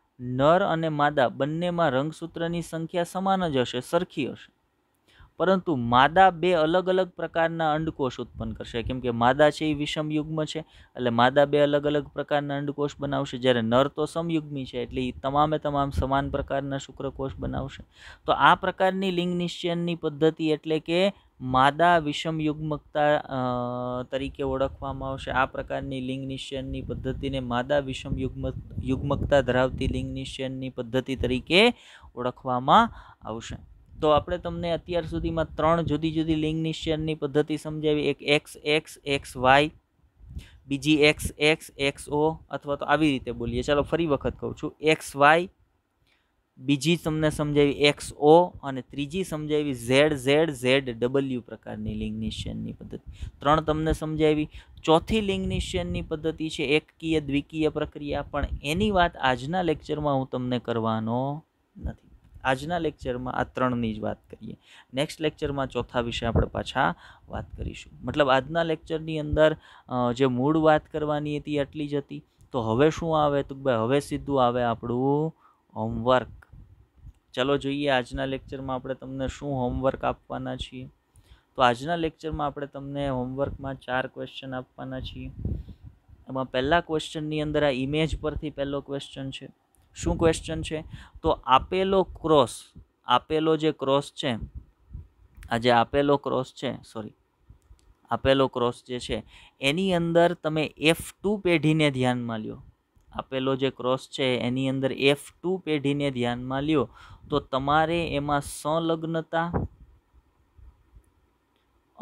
નર અને માદા બંનેમાં રંગસૂત્રની સંખ્યા સમાન જ હશે સરખી હશે પરંતુ માદા બે અલગ અલગ પ્રકારના અંડકોષ ઉત્પન્ન કરશે કેમ કે માદા છે એ વિષમ યુગ્મ છે એટલે માદા બે અલગ અલગ પ્રકારના અંડકોષ બનાવશે જ્યારે નર તો સમયુગ્મી છે એટલે એ તમામે તમામ સમાન પ્રકારના શુક્રકોષ બનાવશે તો આ પ્રકારની લિંગ નિશ્ચયનની પદ્ધતિ એટલે કે માદા વિષમ યુગ્મકતા તરીકે ઓળખવામાં આવશે આ પ્રકારની લિંગ નિશ્ચયનની પદ્ધતિને માદા વિષમ યુગ્મ યુગ્મકતા ધરાવતી લિંગ નિશ્ચયનની પદ્ધતિ તરીકે ઓળખવામાં આવશે તો આપણે તમને અત્યાર સુધીમાં ત્રણ જુદી જુદી લિંગ નિશ્ચયની પદ્ધતિ સમજાવી એક એક્સ એક્સ એક્સ વાય બીજી એક્સ એક્સ એક્સ ઓ અથવા તો આવી રીતે બોલીએ ચાલો ફરી વખત કહું છું એક્સ વાય બીજી તમને સમજાવી એક્સ ઓ અને ત્રીજી સમજાવી ઝેડ ઝેડ ઝેડ ડબલ્યુ પ્રકારની લિંગ નિશ્ચયની પદ્ધતિ ત્રણ તમને સમજાવી ચોથી લિંગ નિશ્ચયની પદ્ધતિ છે એકકીય દ્વિકીય પ્રક્રિયા પણ એની વાત આજના લેક્ચરમાં હું તમને કરવાનો નથી આજના લેક્ચરમાં આ ત્રણની જ વાત કરીએ નેક્સ્ટ લેક્ચરમાં ચોથા વિશે આપણે પાછા વાત કરીશું મતલબ આજના લેક્ચરની અંદર જે મૂળ વાત કરવાની હતી એટલી જ હતી તો હવે શું આવે તો ભાઈ હવે સીધું આવે આપણું હોમવર્ક ચાલો જોઈએ આજના લેક્ચરમાં આપણે તમને શું હોમવર્ક આપવાના છીએ તો આજના લેક્ચરમાં આપણે તમને હોમવર્કમાં ચાર ક્વેશ્ચન આપવાના છીએ એમાં પહેલાં ક્વેશ્ચનની અંદર આ ઇમેજ પરથી પહેલો ક્વેશ્ચન છે શું ક્વેશ્ચન છે તો આપેલો ક્રોસ આપેલો જે ક્રોસ છે આજે આપેલો ક્રોસ છે સોરી આપેલો ક્રોસ જે છે એની અંદર તમે એફ ટુ પેઢીને ધ્યાનમાં લ્યો આપેલો જે ક્રોસ છે એની અંદર એફ ટુ પેઢીને ધ્યાનમાં લ્યો તો તમારે એમાં સંલગ્નતા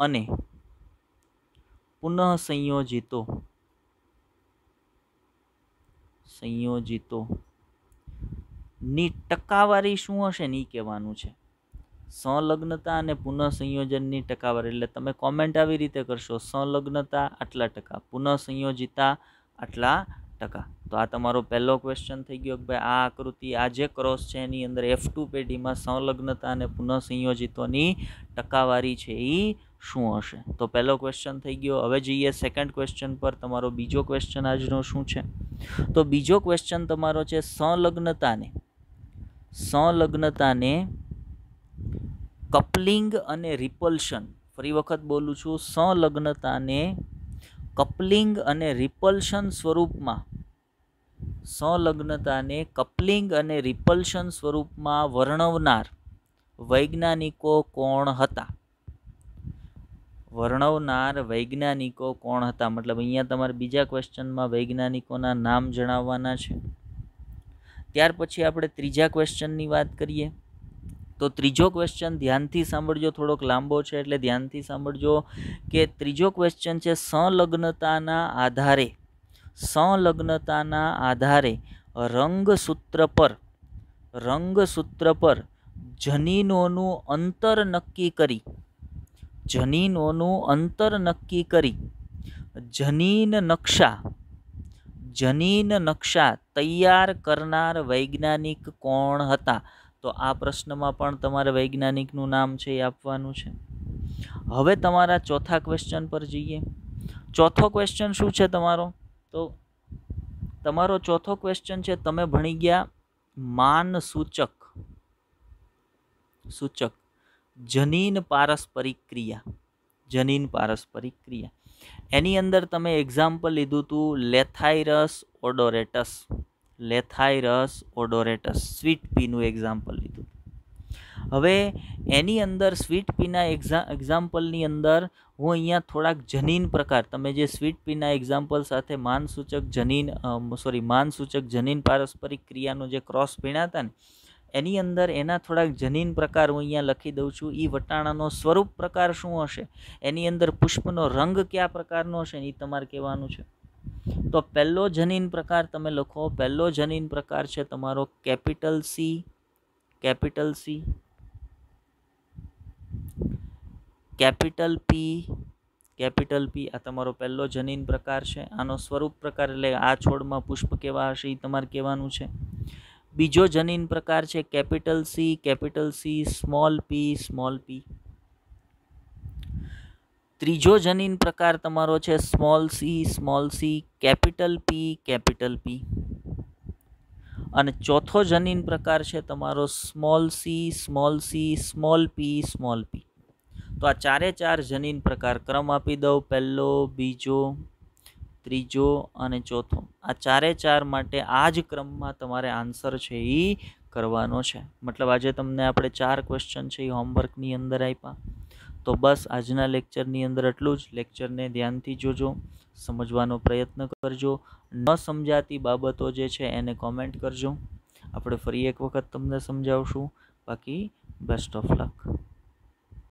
અને પુનઃ સંયોજિતો સંયોજિતો ની ટકાવારી શું હશે ને એ કહેવાનું છે સંલગ્નતા અને પુનઃસંયોજનની ટકાવારી એટલે તમે કોમેન્ટ આવી રીતે કરશો સંલગ્નતા આટલા ટકા પુનઃસંયોજિતા આટલા ટકા તો આ તમારો પહેલો ક્વેશ્ચન થઈ ગયો કે ભાઈ આ આકૃતિ આ જે ક્રોસ છે એની અંદર એફ ટુ પેઢીમાં સંલગ્નતા અને પુનઃસંયોજિતોની ટકાવારી છે એ શું હશે તો પહેલો ક્વેશ્ચન થઈ ગયો હવે જઈએ સેકન્ડ ક્વેશ્ચન પર તમારો બીજો ક્વેશ્ચન આજનો શું છે તો બીજો ક્વેશ્ચન તમારો છે સંલગ્નતાને સંલગ્નતાને કપલિંગ અને રિપલ્શન ફરી વખત બોલું છું સંલગ્નતાને કપલિંગ અને રિપલ્શન સ્વરૂપમાં સંલગ્નતાને કપલિંગ અને રિપલ્શન સ્વરૂપમાં વર્ણવનાર વૈજ્ઞાનિકો કોણ હતા વર્ણવનાર વૈજ્ઞાનિકો કોણ હતા મતલબ અહીંયા તમારે બીજા ક્વેશ્ચનમાં વૈજ્ઞાનિકોના નામ જણાવવાના છે ત્યાર પછી આપણે ત્રીજા ક્વેશ્ચનની વાત કરીએ તો ત્રીજો ક્વેશ્ચન ધ્યાનથી સાંભળજો થોડોક લાંબો છે એટલે ધ્યાનથી સાંભળજો કે ત્રીજો ક્વેશ્ચન છે સંલગ્નતાના આધારે સંલગ્નતાના આધારે રંગસૂત્ર પર રંગસૂત્ર પર જનીનોનું અંતર નક્કી કરી જનીનોનું અંતર નક્કી કરી જનીન નકશા જનીન નકશા તૈયાર કરનાર વૈજ્ઞાનિક કોણ હતા તો આ પ્રશ્નમાં પણ તમારે વૈજ્ઞાનિકનું નામ છે એ આપવાનું છે હવે તમારા ચોથા ક્વેશ્ચન પર જઈએ ચોથો ક્વેશ્ચન શું છે તમારો તો તમારો ચોથો ક્વેશ્ચન છે તમે ભણી ગયા માન સૂચક સૂચક જનીન પારસ્પરિક ક્રિયા જનીન પારસ્પરિક ક્રિયા એની અંદર તમે એક્ઝામ્પલ લીધું હતું લેથાઇરસ ઓડોરેટસ લેથાઇરસ ઓડોરેટસ સ્વીટ પીનું એક્ઝામ્પલ લીધું હવે એની અંદર સ્વીટ પીના એક્ઝા એક્ઝામ્પલની અંદર હું અહીંયા થોડાક જનીન પ્રકાર તમે જે સ્વીટ પીના એક્ઝામ્પલ સાથે માનસૂચક જનીન સોરી માનસૂચક જનીન પારસ્પરિક ક્રિયાનો જે ક્રોસ હતા ને એની અંદર એના થોડાક જનીન પ્રકાર હું અહીંયા લખી દઉં છું એ વટાણાનો સ્વરૂપ પ્રકાર શું હશે એની અંદર પુષ્પનો રંગ કયા પ્રકારનો હશે એ તમારે કહેવાનું છે તો પહેલો જનીન પ્રકાર તમે લખો પહેલો જનીન પ્રકાર છે તમારો capital C capital C capital P capital P આ તમારો પહેલો જનીન પ્રકાર છે આનો સ્વરૂપ પ્રકાર એટલે આ છોડમાં પુષ્પ કેવા હશે એ તમારે કહેવાનું છે બીજો જનીન પ્રકાર છે capital C capital C small P small P ત્રીજો જનીન પ્રકાર તમારો છે small C small C capital P capital P અને ચોથો જનીન પ્રકાર છે તમારો small C small C small P small P તો આ ચારે ચાર જનીન પ્રકાર ક્રમ આપી દઉં પહેલો બીજો ત્રીજો અને ચોથો આ ચારે ચાર માટે આ જ ક્રમમાં તમારે આન્સર છે એ કરવાનો છે મતલબ આજે તમને આપણે ચાર ક્વેશ્ચન છે એ હોમવર્કની અંદર આપ્યા તો બસ આજના લેક્ચરની અંદર એટલું જ લેક્ચરને ધ્યાનથી જોજો સમજવાનો પ્રયત્ન કરજો ન સમજાતી બાબતો જે છે એને કોમેન્ટ કરજો આપણે ફરી એક વખત તમને સમજાવશું બાકી બેસ્ટ ઓફ લક